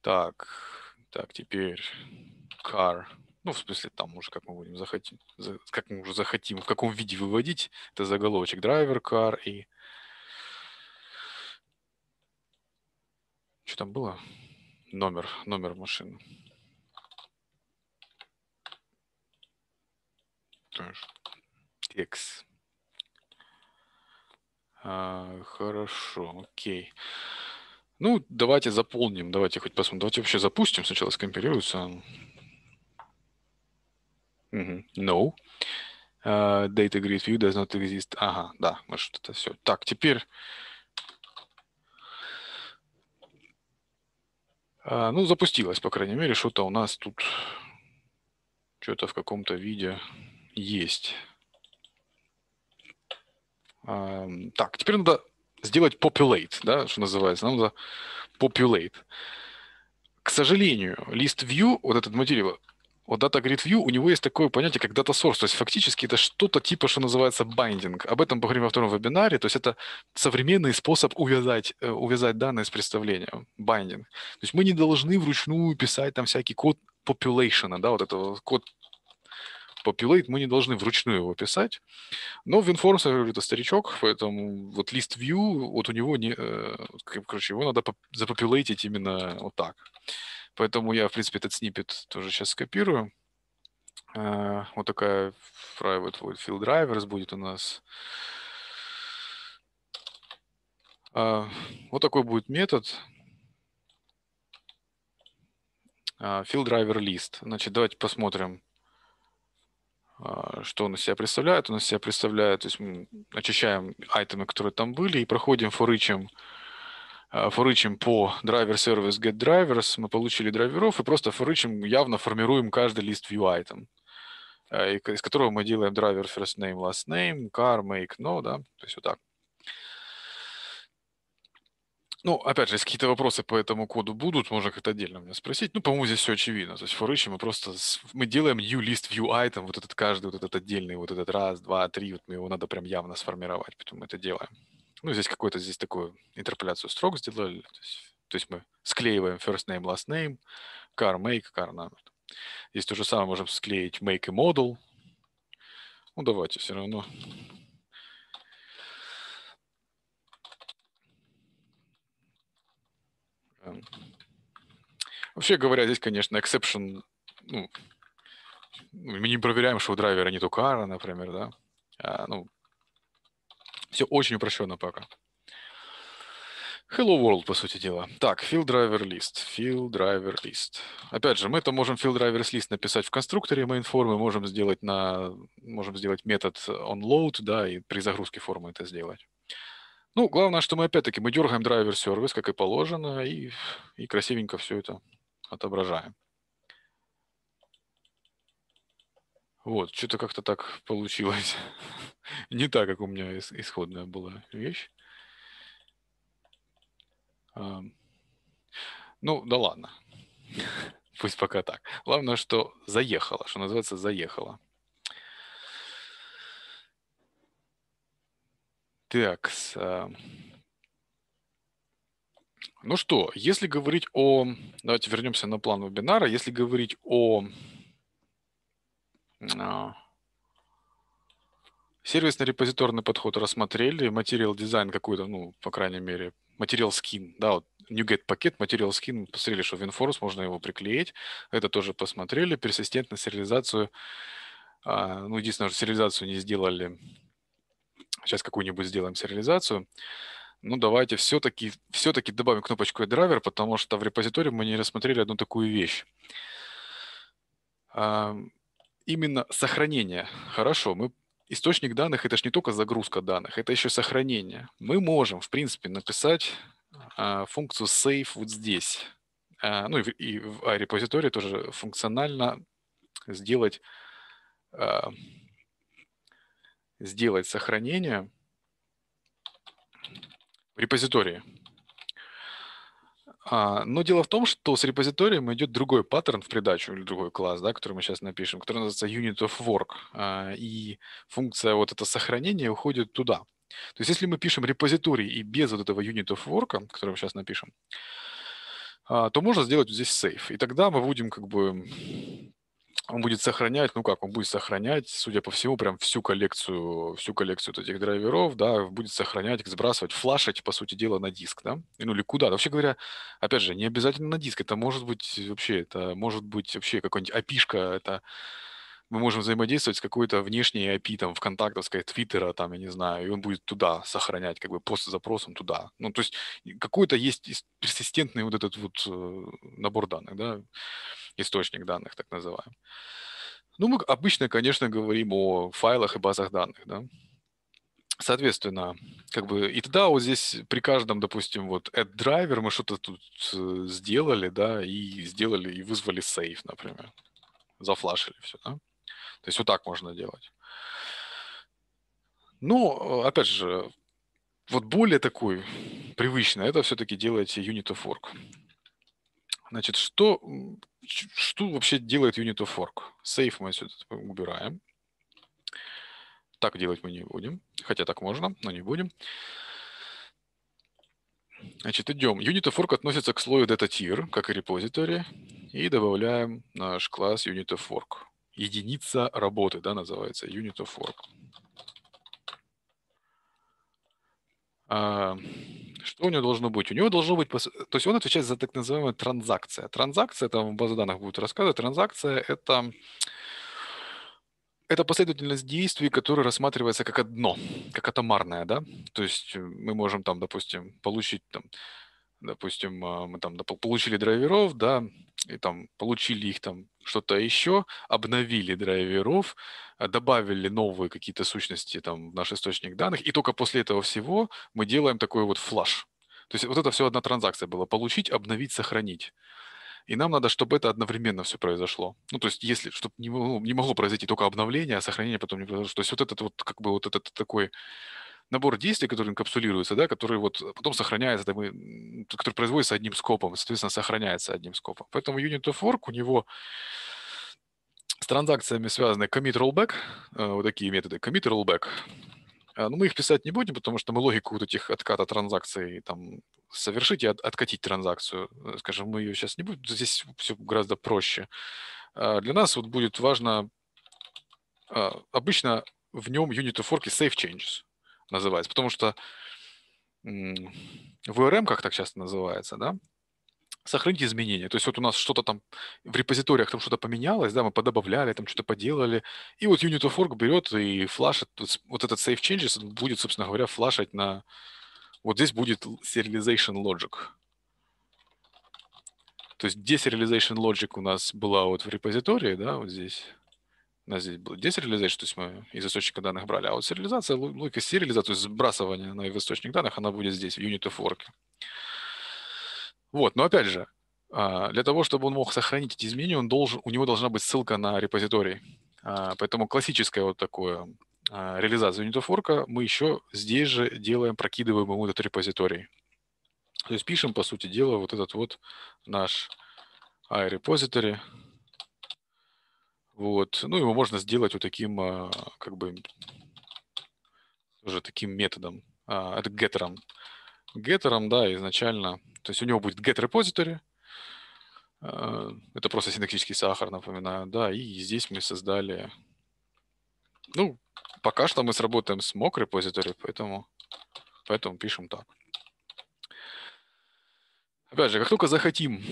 Так, так, теперь car. Ну, в смысле, там уже как мы будем захотим, как мы уже захотим, в каком виде выводить. Это заголовочек driver, car и... Что там было? Номер, номер машины. Текст. А, хорошо, окей. Okay. Ну, давайте заполним, давайте хоть посмотрим. Давайте вообще запустим, сначала скомпилируется. No. Uh, data grid view does not exist. Ага, да, может что-то все. Так, теперь... Uh, ну, запустилось, по крайней мере, что-то у нас тут... Что-то в каком-то виде есть. Uh, так, теперь надо сделать populate, да, что называется, нам надо populate. К сожалению, list view, вот этот материал, вот Data Grid View, у него есть такое понятие, как Data Source. То есть фактически это что-то типа, что называется binding. Об этом поговорим во втором вебинаре. То есть это современный способ увязать, э, увязать данные с представлением. Binding. То есть мы не должны вручную писать там всякий код population, да, вот этого код populate мы не должны вручную его писать. Но в это старичок, поэтому вот List view, вот у него не... Э, короче, его надо запопулейтить именно вот так. Поэтому я, в принципе, этот снипет тоже сейчас скопирую. Э, вот такая private void field drivers будет у нас. Э, вот такой будет метод field driver list. Значит, давайте посмотрим. А, что он из себя представляет? Он из себя представляет, то есть мы очищаем айтемы, которые там были, и проходим форычем, а, форычем по driver service get drivers, мы получили драйверов, и просто форычем явно формируем каждый лист view item, а, из которого мы делаем driver first name, last name, car, make, no, да, то есть вот так. Ну, опять же, если какие-то вопросы по этому коду будут, можно как-то отдельно меня спросить. Ну, по-моему, здесь все очевидно. То есть for each мы просто с... мы делаем new list view item, вот этот каждый, вот этот отдельный, вот этот раз, два, три, вот мы его надо прям явно сформировать, поэтому мы это делаем. Ну, здесь какой-то здесь такую интерполяцию строк сделали. То есть, то есть мы склеиваем first name, last name, car make, car number. Здесь то же самое можем склеить make и model. Ну, давайте все равно Вообще говоря, здесь, конечно, exception, ну, мы не проверяем, что у драйвера нету кара, например, да. А, ну, все очень упрощенно пока. Hello World, по сути дела. Так, field driver list, field driver list. Опять же, мы это можем field drivers list написать в конструкторе main формы, можем сделать на, можем сделать метод onload, да, и при загрузке формы это сделать. Ну, главное, что мы опять-таки мы дергаем драйвер сервис, как и положено, и, и красивенько все это отображаем. Вот, что-то как-то так получилось. (laughs) Не так, как у меня исходная была вещь. А, ну, да ладно. (laughs) Пусть пока так. Главное, что заехало, что называется, заехало. Так, а, ну что, если говорить о... Давайте вернемся на план вебинара. Если говорить о а, Сервисно-репозиторный подход рассмотрели, материал дизайн какой-то, ну, по крайней мере, материал скин, да, вот NuGet пакет, материал скин, посмотрели, что в Inforce можно его приклеить, это тоже посмотрели, персистентность, сериализацию, а, ну, единственное, что реализацию не сделали, Сейчас какую-нибудь сделаем сериализацию. Ну, давайте все-таки все таки добавим кнопочку драйвер, потому что в репозитории мы не рассмотрели одну такую вещь. А, именно сохранение. Хорошо, мы источник данных это же не только загрузка данных, это еще сохранение. Мы можем, в принципе, написать э, функцию save вот здесь. Э, ну и, и в репозитории тоже функционально сделать э, сделать сохранение в репозитории. А, но дело в том, что с репозиторием идет другой паттерн в придачу или другой класс, да, который мы сейчас напишем, который называется unit of work. А, и функция вот это сохранение уходит туда. То есть если мы пишем репозиторий и без вот этого unit of work, который мы сейчас напишем, а, то можно сделать здесь сейф. И тогда мы будем как бы он будет сохранять, ну как, он будет сохранять, судя по всему, прям всю коллекцию, всю коллекцию вот этих драйверов, да, будет сохранять, сбрасывать, флашить, по сути дела, на диск, да, ну или куда. Вообще говоря, опять же, не обязательно на диск, это может быть вообще, это может быть вообще какой-нибудь опишка, это мы можем взаимодействовать с какой-то внешней API, там, ВКонтактовской, Твиттера, там, я не знаю, и он будет туда сохранять, как бы, пост с запросом туда. Ну, то есть какой-то есть персистентный вот этот вот э, набор данных, да источник данных, так называемый. Ну, мы обычно, конечно, говорим о файлах и базах данных, да. Соответственно, как бы и тогда вот здесь при каждом, допустим, вот add driver мы что-то тут э, сделали, да, и сделали, и вызвали сейф, например. Зафлашили все, да. То есть вот так можно делать. Но, опять же, вот более такой привычно, это все-таки делаете unit of work. Значит, что, что вообще делает Unit of Fork? Сейф мы сюда типа убираем. Так делать мы не будем. Хотя так можно, но не будем. Значит, идем. Unit of Fork относится к слою data tier, как и репозитории, и добавляем наш класс Unit of Fork. Единица работы, да, называется, Unit of Fork. А, что у него должно быть? У него должно быть... То есть он отвечает за так называемую транзакция. Транзакция, там в базе данных будут рассказывать, транзакция – это это последовательность действий, которые рассматривается как одно, как атомарное, да. То есть э, мы можем там, допустим, получить там допустим, а, мы там получили драйверов, да, и там получили их там что-то еще, обновили драйверов, а, добавили новые какие-то сущности там в наш источник данных, и только после этого всего мы делаем такой вот флаш. То есть вот это все одна транзакция была. Получить, обновить, сохранить. И нам надо, чтобы это одновременно все произошло. Ну, то есть, если, чтобы не, ну, не могло произойти только обновление, а сохранение потом не произошло. То есть, вот этот вот, как бы, вот этот такой набор действий, которые инкапсулируются, да, которые вот э, потом сохраняются, там, и, который производится одним скопом, соответственно, сохраняется одним скопом. Поэтому Unit of Work у него с транзакциями связаны commit rollback, э, вот такие методы, commit rollback. Э, но мы их писать не будем, потому что мы логику вот этих отката транзакций там совершить и от, откатить транзакцию, скажем, мы ее сейчас не будем, здесь все гораздо проще. Для нас вот будет важно, обычно в нем unit of fork и save changes называется, потому что VRM, как так часто называется, да, сохранить изменения. То есть вот у нас что-то там в репозиториях там что-то поменялось, да, мы подобавляли, там что-то поделали, и вот Unit of Org берет и флашит, вот этот save changes будет, собственно говоря, флашить на... Вот здесь будет serialization logic. То есть deserialization logic у нас была вот в репозитории, да, вот здесь у нас здесь был десериализация, то есть мы из источника данных брали, а вот сериализация, логика сериализации, то есть сбрасывание на источник данных, она будет здесь, в unit of work. Вот, но опять же, а, для того, чтобы он мог сохранить эти изменения, он должен, у него должна быть ссылка на репозиторий. А, поэтому классическая вот такое а, реализация unit of work мы еще здесь же делаем, прокидываем ему этот репозиторий. То есть пишем, по сути дела, вот этот вот наш iRepository, repository вот. Ну, его можно сделать вот таким, а, как бы, тоже таким методом, а, это геттером. Геттером, да, изначально, то есть у него будет get-репозиторий, а, это просто синтактический сахар, напоминаю, да, и здесь мы создали, ну, пока что мы сработаем с mock репозиторием, поэтому, поэтому пишем так. Опять же, как только захотим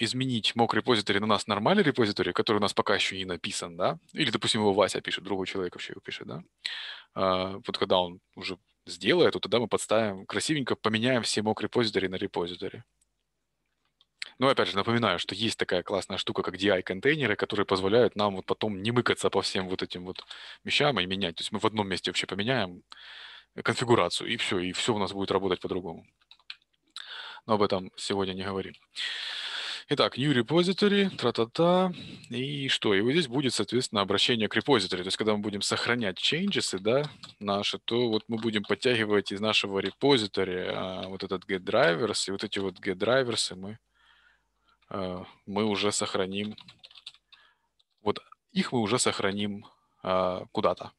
изменить мог репозиторий на нас нормальный репозиторий, который у нас пока еще не написан, да, или, допустим, его Вася пишет, другой человек вообще его пишет, да, а, вот когда он уже сделает, то тогда мы подставим, красивенько поменяем все мок репозитории на репозитории. Но ну, опять же напоминаю, что есть такая классная штука, как DI-контейнеры, которые позволяют нам вот потом не мыкаться по всем вот этим вот вещам и менять. То есть мы в одном месте вообще поменяем конфигурацию, и все, и все у нас будет работать по-другому. Но об этом сегодня не говорим. Итак, new repository, тра-та-та, и что? И вот здесь будет, соответственно, обращение к репозиторию. То есть, когда мы будем сохранять changes, да, наши, то вот мы будем подтягивать из нашего репозитория а, вот этот get drivers, и вот эти вот get drivers мы, а, мы уже сохраним, вот их мы уже сохраним а, куда-то.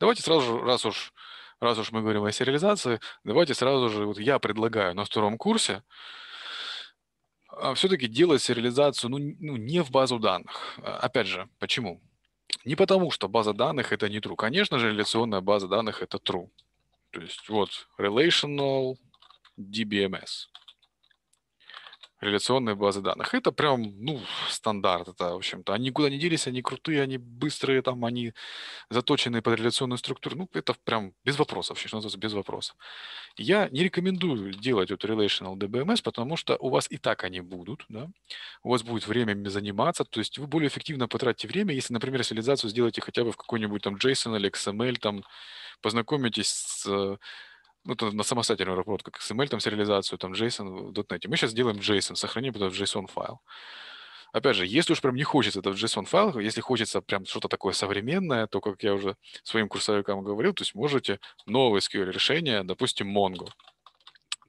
Давайте сразу же, раз уж раз уж мы говорим о сериализации, давайте сразу же, вот я предлагаю на втором курсе, а, все-таки делать сериализацию, ну, ну, не в базу данных. А, опять же, почему? Не потому, что база данных это не true. Конечно же, реляционная база данных это true. То есть вот relational DBMS реляционные базы данных. Это прям, ну, стандарт. Это, в общем-то, они никуда не делись, они крутые, они быстрые, там, они заточенные под реляционную структуру. Ну, это прям без вопросов, что называется, без вопросов. Я не рекомендую делать вот Relational DBMS, потому что у вас и так они будут, да, у вас будет время заниматься, то есть вы более эффективно потратите время, если, например, сериализацию сделаете хотя бы в какой-нибудь там JSON или XML, там, познакомитесь с э, ну, то на самостоятельную разработку, как XML, там, сериализацию, там, JSON в .NET. Мы сейчас делаем JSON, сохраним это в JSON-файл. Опять же, если уж прям не хочется это в JSON-файл, если хочется прям что-то такое современное, то, как я уже своим курсовикам говорил, то есть можете новое SQL-решение, допустим, Mongo.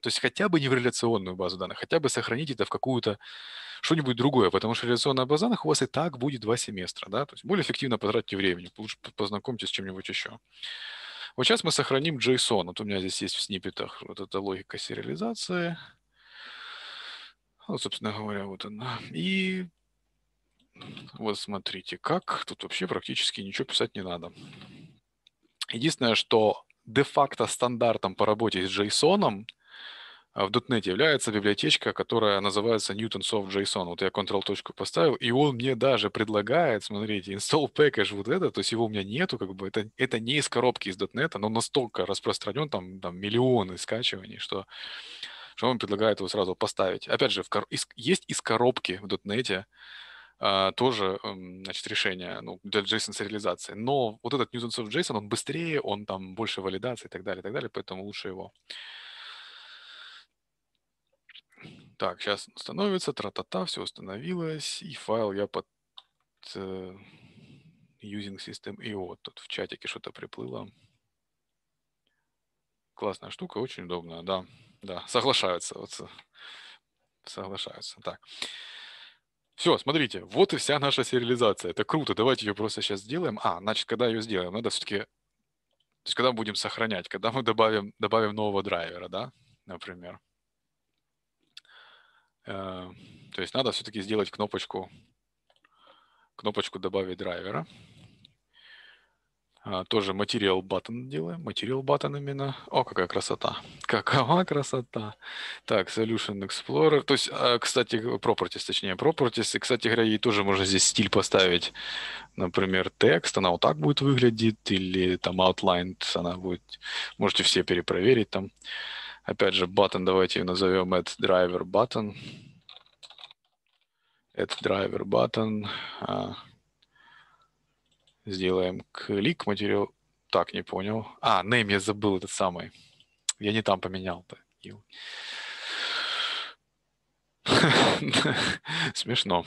То есть хотя бы не в реляционную базу данных, хотя бы сохранить это в какую-то что-нибудь другое, потому что реляционная база данных у вас и так будет два семестра, да, то есть более эффективно потратьте времени, лучше познакомьтесь с чем-нибудь еще. Вот сейчас мы сохраним JSON. Вот у меня здесь есть в снипетах вот эта логика сериализации. Вот, ну, собственно говоря, вот она. И вот смотрите, как тут вообще практически ничего писать не надо. Единственное, что де-факто стандартом по работе с JSON а, в .NET является библиотечка, которая называется JSON. Вот я control-точку поставил, и он мне даже предлагает, смотрите, install package вот это, то есть его у меня нету, как бы это, это не из коробки из .NET, но настолько распространен, там, там миллионы скачиваний, что, что он предлагает его сразу поставить. Опять же, в, из, есть из коробки в .NET Uh, а, тоже эм, значит, решение ну, для JSON-сериализации. Но вот этот Newton Soft JSON, он быстрее, он там больше валидации и так далее, и так далее, поэтому лучше его так, сейчас становится, тра-та-та, все установилось, и файл я под э, using system IO. Тут в чатике что-то приплыло. Классная штука, очень удобная, да. Да, соглашаются. Вот, соглашаются. Так. Все, смотрите, вот и вся наша сериализация. Это круто, давайте ее просто сейчас сделаем. А, значит, когда ее сделаем, надо все-таки... То есть, когда будем сохранять, когда мы добавим, добавим нового драйвера, да, например. Э, то есть надо все-таки сделать кнопочку, кнопочку добавить драйвера. А, тоже Material Button делаем. Material Button именно. О, какая красота. Какова красота. Так, Solution Explorer. То есть, а, кстати, Properties, точнее, Properties. И, кстати говоря, ей тоже можно здесь стиль поставить. Например, текст, она вот так будет выглядеть. Или там Outline, она будет... Можете все перепроверить там. Опять же, button, давайте ее назовем это driver button. это driver button. А, сделаем клик материал. Так, не понял. А, name я забыл этот самый. Я не там поменял. -то. (laughs) Смешно.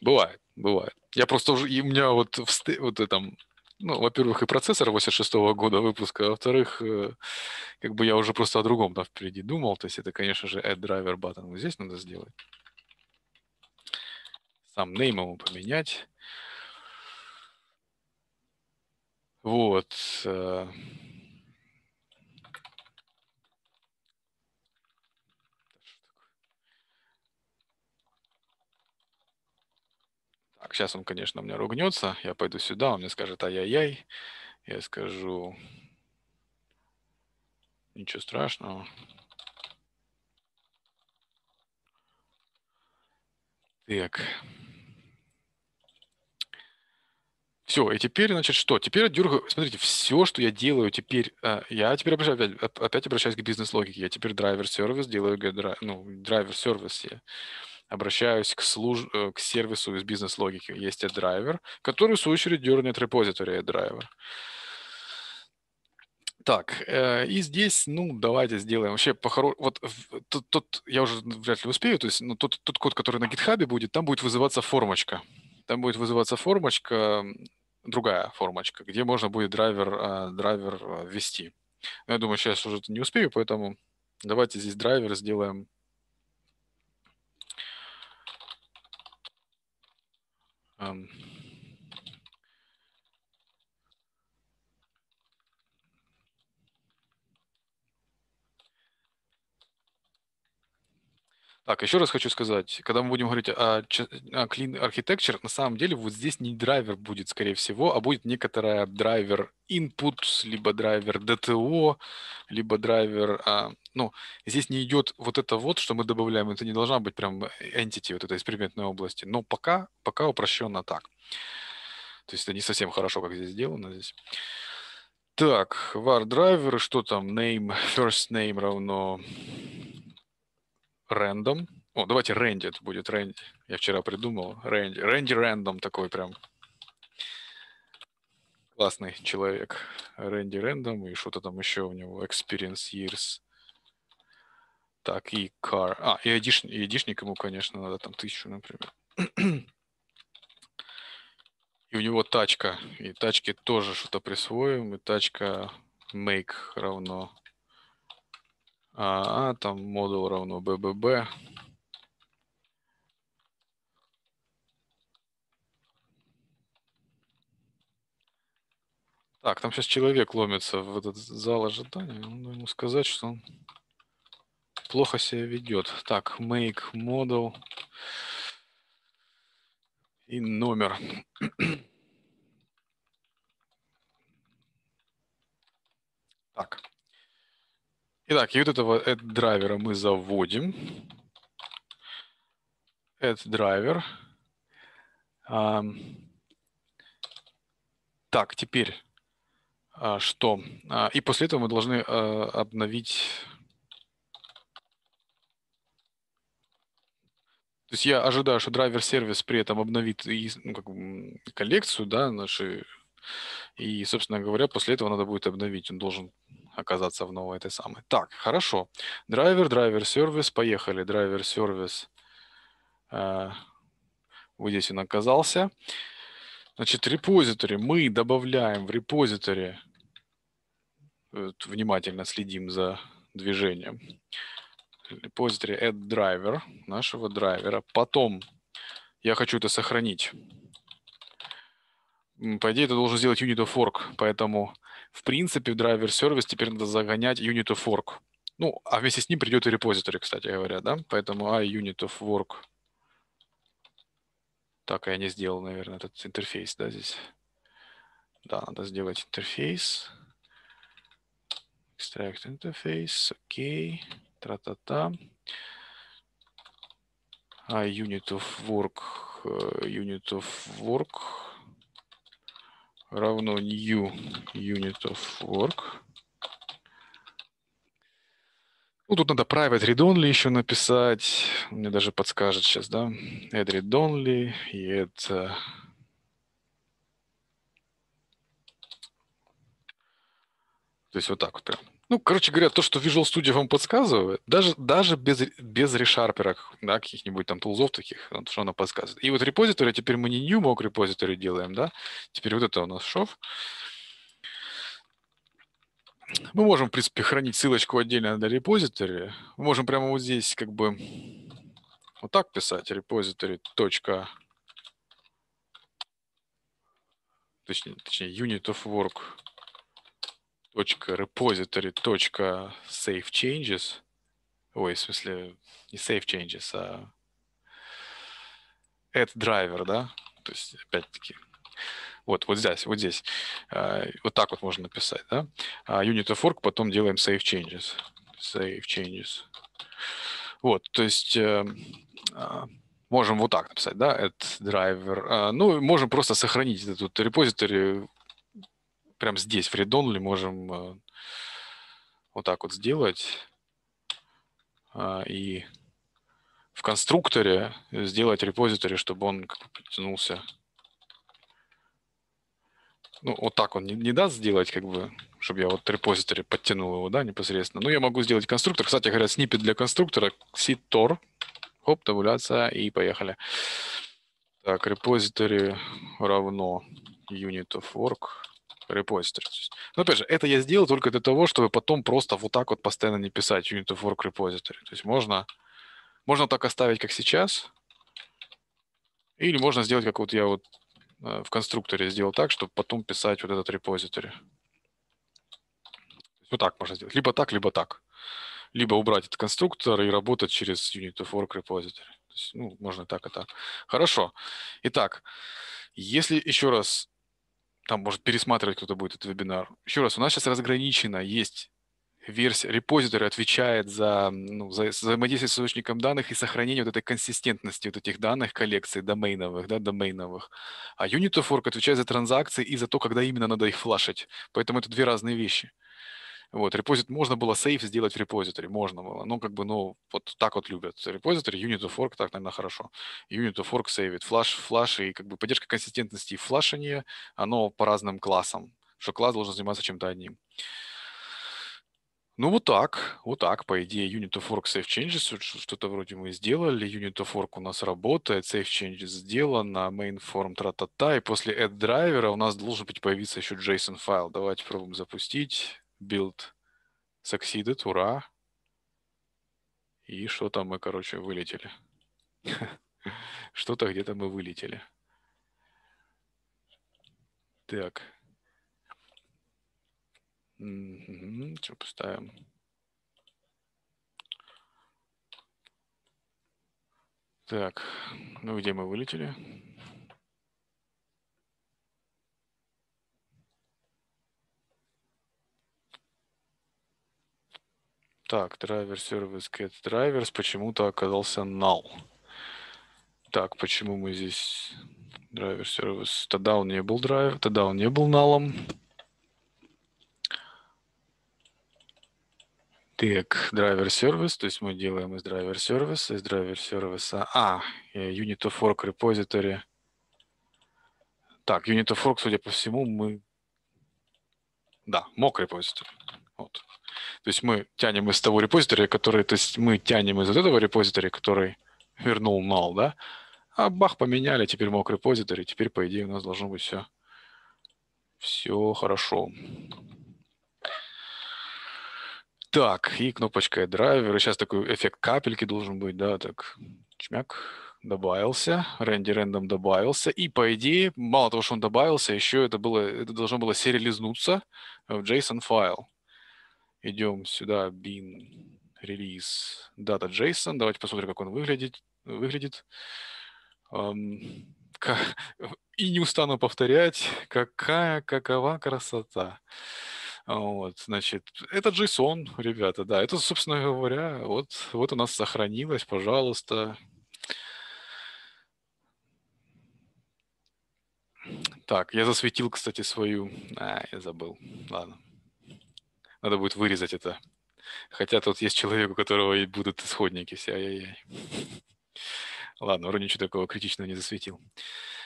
Бывает, бывает. Я просто уже, и у меня вот в вот этом ну, во-первых, и процессор 86 -го года выпуска, а во-вторых, э, как бы я уже просто о другом там впереди думал, то есть это, конечно же, add driver button вот здесь надо сделать. Сам name ему поменять. Вот. Э, так, сейчас он, конечно, у меня ругнется, я пойду сюда, он мне скажет ай-яй-яй, я скажу, ничего страшного. Так. Все, и теперь, значит, что? Теперь дергаю, смотрите, все, что я делаю теперь, э, я теперь обращаюсь, опять, опять обращаюсь к бизнес-логике. Я теперь драйвер-сервис делаю, ну, драйвер-сервис я обращаюсь к, служ... Э, к сервису из бизнес-логики. Есть драйвер, который, в свою очередь, дернет репозиторий драйвер. Так, э, и здесь, ну, давайте сделаем вообще похоро... Вот тут, тут я уже вряд ли успею, то есть ну, тот, тот код, который на гитхабе будет, там будет вызываться формочка. Там будет вызываться формочка, другая формочка, где можно будет драйвер, э, драйвер э, ввести. Но я думаю, сейчас уже не успею, поэтому давайте здесь драйвер сделаем Um, Так, еще раз хочу сказать, когда мы будем говорить о, о Clean Architecture, на самом деле вот здесь не драйвер будет, скорее всего, а будет некоторая драйвер input, либо драйвер DTO, либо драйвер... А, ну, здесь не идет вот это вот, что мы добавляем, это не должна быть прям entity вот этой из области, но пока, пока упрощенно так. То есть это не совсем хорошо, как здесь сделано здесь. Так, var драйверы, что там, name, (laughs) first name равно Рэндом. О, давайте Рэнди, это будет Рэнди. Я вчера придумал. Рэнди. Рэнди Рэндом такой прям классный человек. Рэнди Рэндом и что-то там еще у него. Experience Years. Так, и Car. А, и айдишник, и айдишник ему, конечно, надо там тысячу, например. (clears throat) и у него тачка. И тачки тоже что-то присвоим. И тачка make равно а, а там модул равно БББ. Так, там сейчас человек ломится в этот зал ожидания. Надо ну, ему сказать, что он плохо себя ведет. Так, make model и номер. так. Итак, и вот этого add драйвера мы заводим. Add драйвер. Так, теперь а, что? А, и после этого мы должны а, обновить... То есть я ожидаю, что драйвер-сервис при этом обновит и, ну, как, коллекцию, да, наши. И, собственно говоря, после этого надо будет обновить. Он должен оказаться в новой этой самой. Так, хорошо. Драйвер, драйвер, сервис, поехали. Драйвер, сервис. Э, вот здесь он оказался. Значит, репозитори Мы добавляем в репозитори. Внимательно следим за движением. Репозитори add driver нашего драйвера. Потом я хочу это сохранить. По идее, это должен сделать unit of work, поэтому в принципе, в драйвер-сервис теперь надо загонять unit of work. Ну, а вместе с ним придет и репозиторий, кстати говоря, да? Поэтому I а, unit of work. Так, а я не сделал, наверное, этот интерфейс, да, здесь. Да, надо сделать интерфейс. Extract interface, окей, okay. тра-та-та. I а, unit of work, э, unit of work, равно new unit of work. Ну, тут надо private read only еще написать. Мне даже подскажет сейчас, да? Add read only и это То есть вот так вот Ну, короче говоря, то, что Visual Studio вам подсказывает, даже, даже без, без решарпера, да, каких-нибудь там тулзов таких, то, э, что она подсказывает. И вот репозиторы, а теперь мы не new mock репозиторы делаем, да, теперь вот это у нас шов. Мы можем, в принципе, хранить ссылочку отдельно для репозитория. Мы можем прямо вот здесь как бы вот так писать, точка, Точнее, точнее, unit of work .repository.savechanges, ой, в смысле, не save changes, а add driver, да, то есть опять-таки вот, вот здесь, вот здесь. А, вот так вот можно написать, да? А, unit of work, потом делаем save changes. Save changes. Вот, то есть э, а, можем вот так написать, да, add драйвер Ну, можем просто сохранить этот репозиторий прям здесь в read можем э, вот так вот сделать а, и в конструкторе сделать репозиторий, чтобы он подтянулся. Ну, вот так он не, не даст сделать, как бы, чтобы я вот репозиторий подтянул его, да, непосредственно. Но ну, я могу сделать конструктор. Кстати говоря, снипет для конструктора sitor. Хоп, табуляция, и поехали. Так, репозиторий равно unit of work репозиторий. Но ну, опять же, это я сделал только для того, чтобы потом просто вот так вот постоянно не писать unit of work repository. То есть можно, можно так оставить, как сейчас, или можно сделать, как вот я вот э, в конструкторе сделал так, чтобы потом писать вот этот репозиторий. Вот так можно сделать. Либо так, либо так. Либо убрать этот конструктор и работать через unit of work repository. есть, ну, можно так и так. Хорошо. Итак, если еще раз там может пересматривать кто-то будет этот вебинар. Еще раз, у нас сейчас разграничено, есть версия, репозиторий отвечает за, ну, за взаимодействие с источником данных и сохранение вот этой консистентности вот этих данных коллекций домейновых, да, домейновых. А Unit of Work отвечает за транзакции и за то, когда именно надо их флашить. Поэтому это две разные вещи. Вот, репозит можно было сейф сделать в репозиторе, можно было. Ну, как бы, ну, вот так вот любят репозиторы, unit of fork, так, наверное, хорошо. Unit of fork сейвит, флаш, флаш и как бы поддержка консистентности и флашение, оно по разным классам, что класс должен заниматься чем-то одним. Ну, вот так, вот так, по идее, Unit of Work Safe Changes, что-то вроде мы сделали, Unit of Work у нас работает, Safe Changes сделано, Main Form тра-та-та, и после Add драйвера у нас должен быть появиться еще JSON файл. Давайте пробуем запустить build succeeded, ура. И что там мы, короче, вылетели. (laughs) что-то где-то мы вылетели. Так. Что поставим? Так, ну где мы вылетели? Так, драйвер сервис get drivers почему-то оказался null. Так, почему мы здесь драйвер сервис? Тогда он не был драйвер. тогда он не был налом. Так, драйвер сервис, то есть мы делаем из драйвер сервиса, из драйвер сервиса, а, э, unit of work repository. Так, unit of work, судя по всему, мы, да, mock repository. Вот. То есть мы тянем из того репозитория, который, то есть мы тянем из вот этого репозитория, который вернул null, да, а бах, поменяли, теперь мог репозиторий, теперь, по идее, у нас должно быть все, все хорошо. Так, и кнопочка драйвера, сейчас такой эффект капельки должен быть, да, так, чмяк, добавился, Рэнди Рэндом добавился, и по идее, мало того, что он добавился, еще это, было, это должно было сериализнуться в JSON-файл. Идем сюда, bin release data JSON. Давайте посмотрим, как он выглядит. выглядит. (laughs) И не устану повторять, какая, какова красота. Вот, значит, это JSON, ребята, да, это, собственно говоря, вот, вот у нас сохранилось, пожалуйста. Так, я засветил, кстати, свою... А, я забыл, ладно. Надо будет вырезать это. Хотя тут есть человек, у которого и будут исходники все. Ай-яй-яй. Ладно, вроде ничего такого критичного не засветил.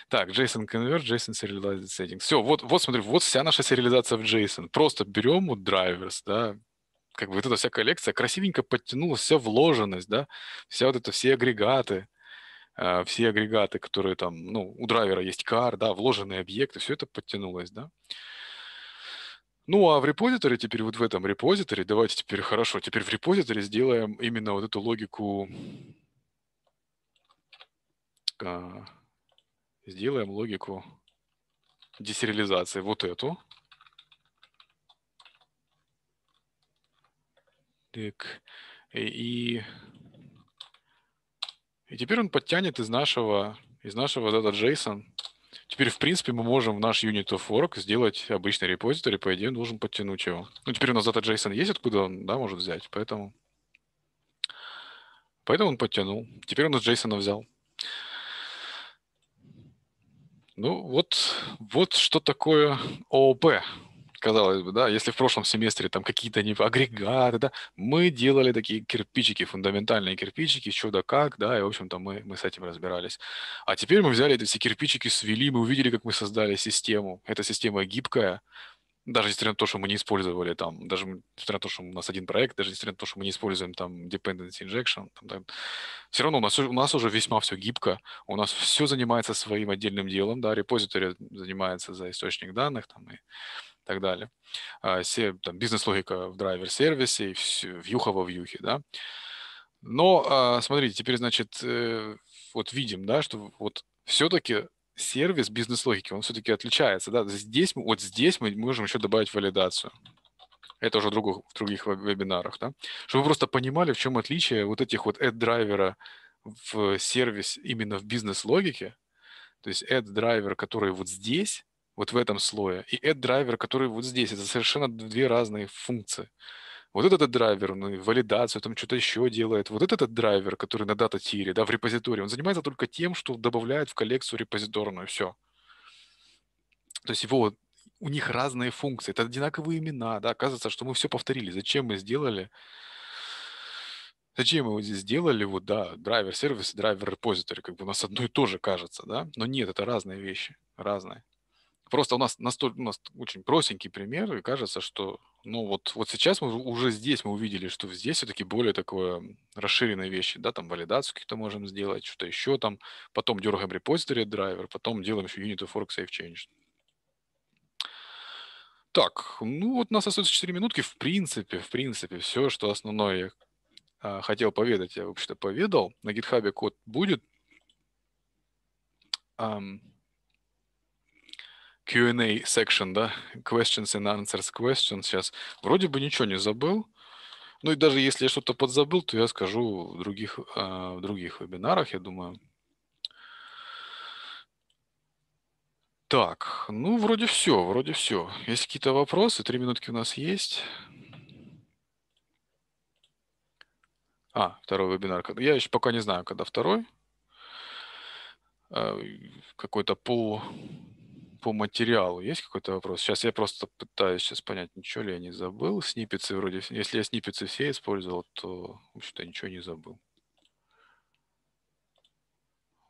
Так, JSON Convert, JSON Serialized Settings. Все, вот, вот смотри, вот вся наша сериализация в JSON. Просто берем вот драйверс, да, как бы вот эта вся коллекция красивенько подтянулась, вся вложенность, да, вся вот это, все агрегаты, э, все агрегаты, которые там, ну, у драйвера есть кар, да, вложенные объекты, все это подтянулось, да. Ну, а в репозиторе теперь, вот в этом репозиторе, давайте теперь, хорошо, теперь в репозиторе сделаем именно вот эту логику, а, сделаем логику десериализации, вот эту. Так, и, и теперь он подтянет из нашего, из нашего этот JSON Теперь, в принципе, мы можем в наш unit of work сделать обычный репозиторий, по идее, он должен подтянуть его. Ну, теперь у нас data JSON есть, откуда он, да, может взять, поэтому... Поэтому он подтянул. Теперь он нас JSON взял. Ну, вот, вот что такое ООП казалось бы, да, если в прошлом семестре там какие-то не агрегаты, да, мы делали такие кирпичики, фундаментальные кирпичики, чудо как, да, и, в общем-то, мы, мы с этим разбирались. А теперь мы взяли эти все кирпичики, свели, мы увидели, как мы создали систему. Эта система гибкая, даже несмотря на то, что мы не использовали там, даже несмотря на то, что у нас один проект, даже несмотря на то, что мы не используем там dependency injection, там, там, все равно у нас, у нас уже весьма все гибко, у нас все занимается своим отдельным делом, да, репозиторий занимается за источник данных, там, и так далее. Все, а, там, бизнес-логика в драйвер-сервисе, вьюха во вьюхе, да. Но а, смотрите, теперь, значит, э, вот видим, да, что вот все-таки сервис бизнес-логики, он все-таки отличается, да. Здесь, вот здесь мы можем еще добавить валидацию. Это уже в других, в других вебинарах, да. Чтобы вы просто понимали, в чем отличие вот этих вот ad-драйвера в сервис именно в бизнес-логике, то есть ad-драйвер, который вот здесь, вот в этом слое, и add-драйвер, который вот здесь. Это совершенно две разные функции. Вот этот драйвер, ну, валидацию, там что-то еще делает. Вот этот драйвер, который на дата-тире, да, в репозитории, он занимается только тем, что добавляет в коллекцию репозиторную, все. То есть его у них разные функции, это одинаковые имена, да, оказывается, что мы все повторили, зачем мы сделали, зачем мы вот здесь сделали, вот, да, драйвер сервис, драйвер репозиторий, как бы у нас одно и то же кажется, да, но нет, это разные вещи, разные. Просто у нас настолько у нас очень простенький пример, и кажется, что ну вот, вот сейчас мы уже здесь мы увидели, что здесь все-таки более такое расширенные вещи, да, там валидацию какие-то можем сделать, что-то еще там, потом дергаем репозиторий драйвер, потом делаем еще unit of fork save change. Так, ну вот у нас остается 4 минутки. В принципе, в принципе, все, что основное я а, хотел поведать, я, вообще-то, поведал. На гитхабе код будет. Um, Q&A section, да, questions and answers questions сейчас. Вроде бы ничего не забыл. Ну и даже если я что-то подзабыл, то я скажу в других, а, в других вебинарах, я думаю. Так, ну вроде все, вроде все. Есть какие-то вопросы? Три минутки у нас есть. А, второй вебинар. Я еще пока не знаю, когда второй. А, какой-то пол по материалу есть какой-то вопрос? Сейчас я просто пытаюсь сейчас понять, ничего ли я не забыл. Сниппицы вроде... Если я сниппицы все использовал, то, в общем-то, ничего не забыл.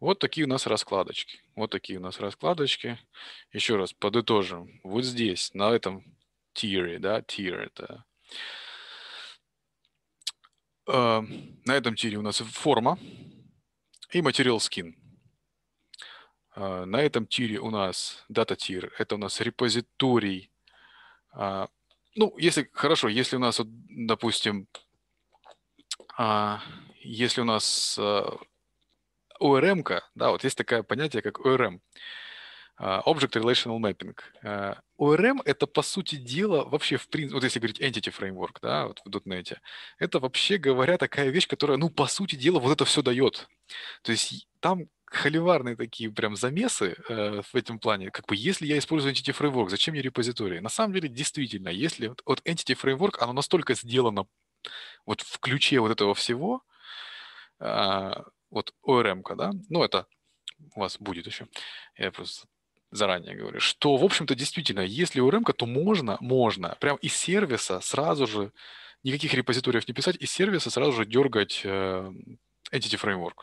Вот такие у нас раскладочки. Вот такие у нас раскладочки. Еще раз подытожим. Вот здесь, на этом тире, да, тир это... Э, на этом тире у нас форма и материал skin. А, на этом тире у нас дата тир, это у нас репозиторий. А, ну, если хорошо, если у нас, вот, допустим, а, если у нас ORM, ка да, вот есть такое понятие, как ORM, Object Relational Mapping. ORM — это, по сути дела, вообще, в принципе, вот если говорить Entity Framework, да, вот в .NET, это, вообще говоря, такая вещь, которая, ну, по сути дела, вот это все дает. То есть там холиварные такие прям замесы э, в этом плане, как бы если я использую Entity Framework, зачем мне репозитории? На самом деле, действительно, если вот, вот Entity Framework, оно настолько сделано вот в ключе вот этого всего, э, вот ORM, эм, да, ну это у вас будет еще, я просто заранее говорю, что, в общем-то, действительно, если ORM, эм, то можно, можно, прям из сервиса сразу же, никаких репозиториев не писать, из сервиса сразу же дергать э, Entity Framework.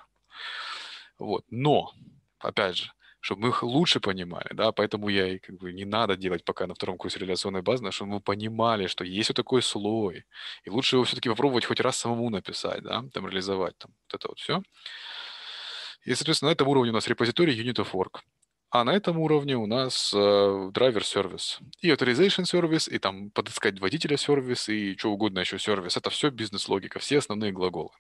Вот. Но, опять же, чтобы мы их лучше понимали, да, поэтому я и как бы не надо делать пока на втором курсе реляционной базы, чтобы мы понимали, что есть вот такой слой, и лучше его все-таки попробовать хоть раз самому написать, да, там реализовать, там вот это вот все. И, соответственно, на этом уровне у нас репозиторий unit of work. А на этом уровне у нас э, driver сервис и authorization сервис, и там подыскать водителя сервис, и что угодно еще сервис. Это все бизнес-логика, все основные глаголы.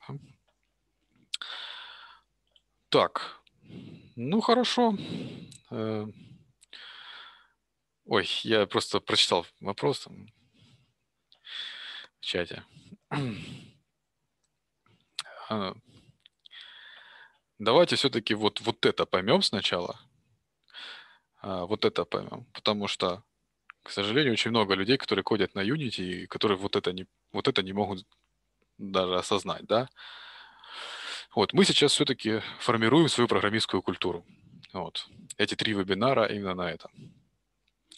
Так, ну хорошо. Э, ой, я просто прочитал вопрос в чате. (clears throat) Э, давайте все-таки вот, вот это поймем сначала. А, вот это поймем. Потому что, к сожалению, очень много людей, которые ходят на Unity, и которые вот это не, вот это не могут даже осознать, да? Вот, мы сейчас все-таки формируем свою программистскую культуру. Вот. Эти три вебинара именно на это.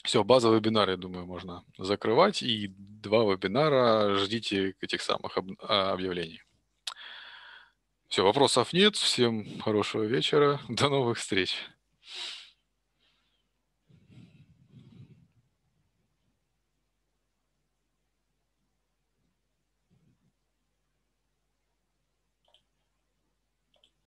Все, базовый вебинар, я думаю, можно закрывать. И два вебинара ждите этих самых а, объявлений. Все, вопросов нет. Всем хорошего вечера. До новых встреч.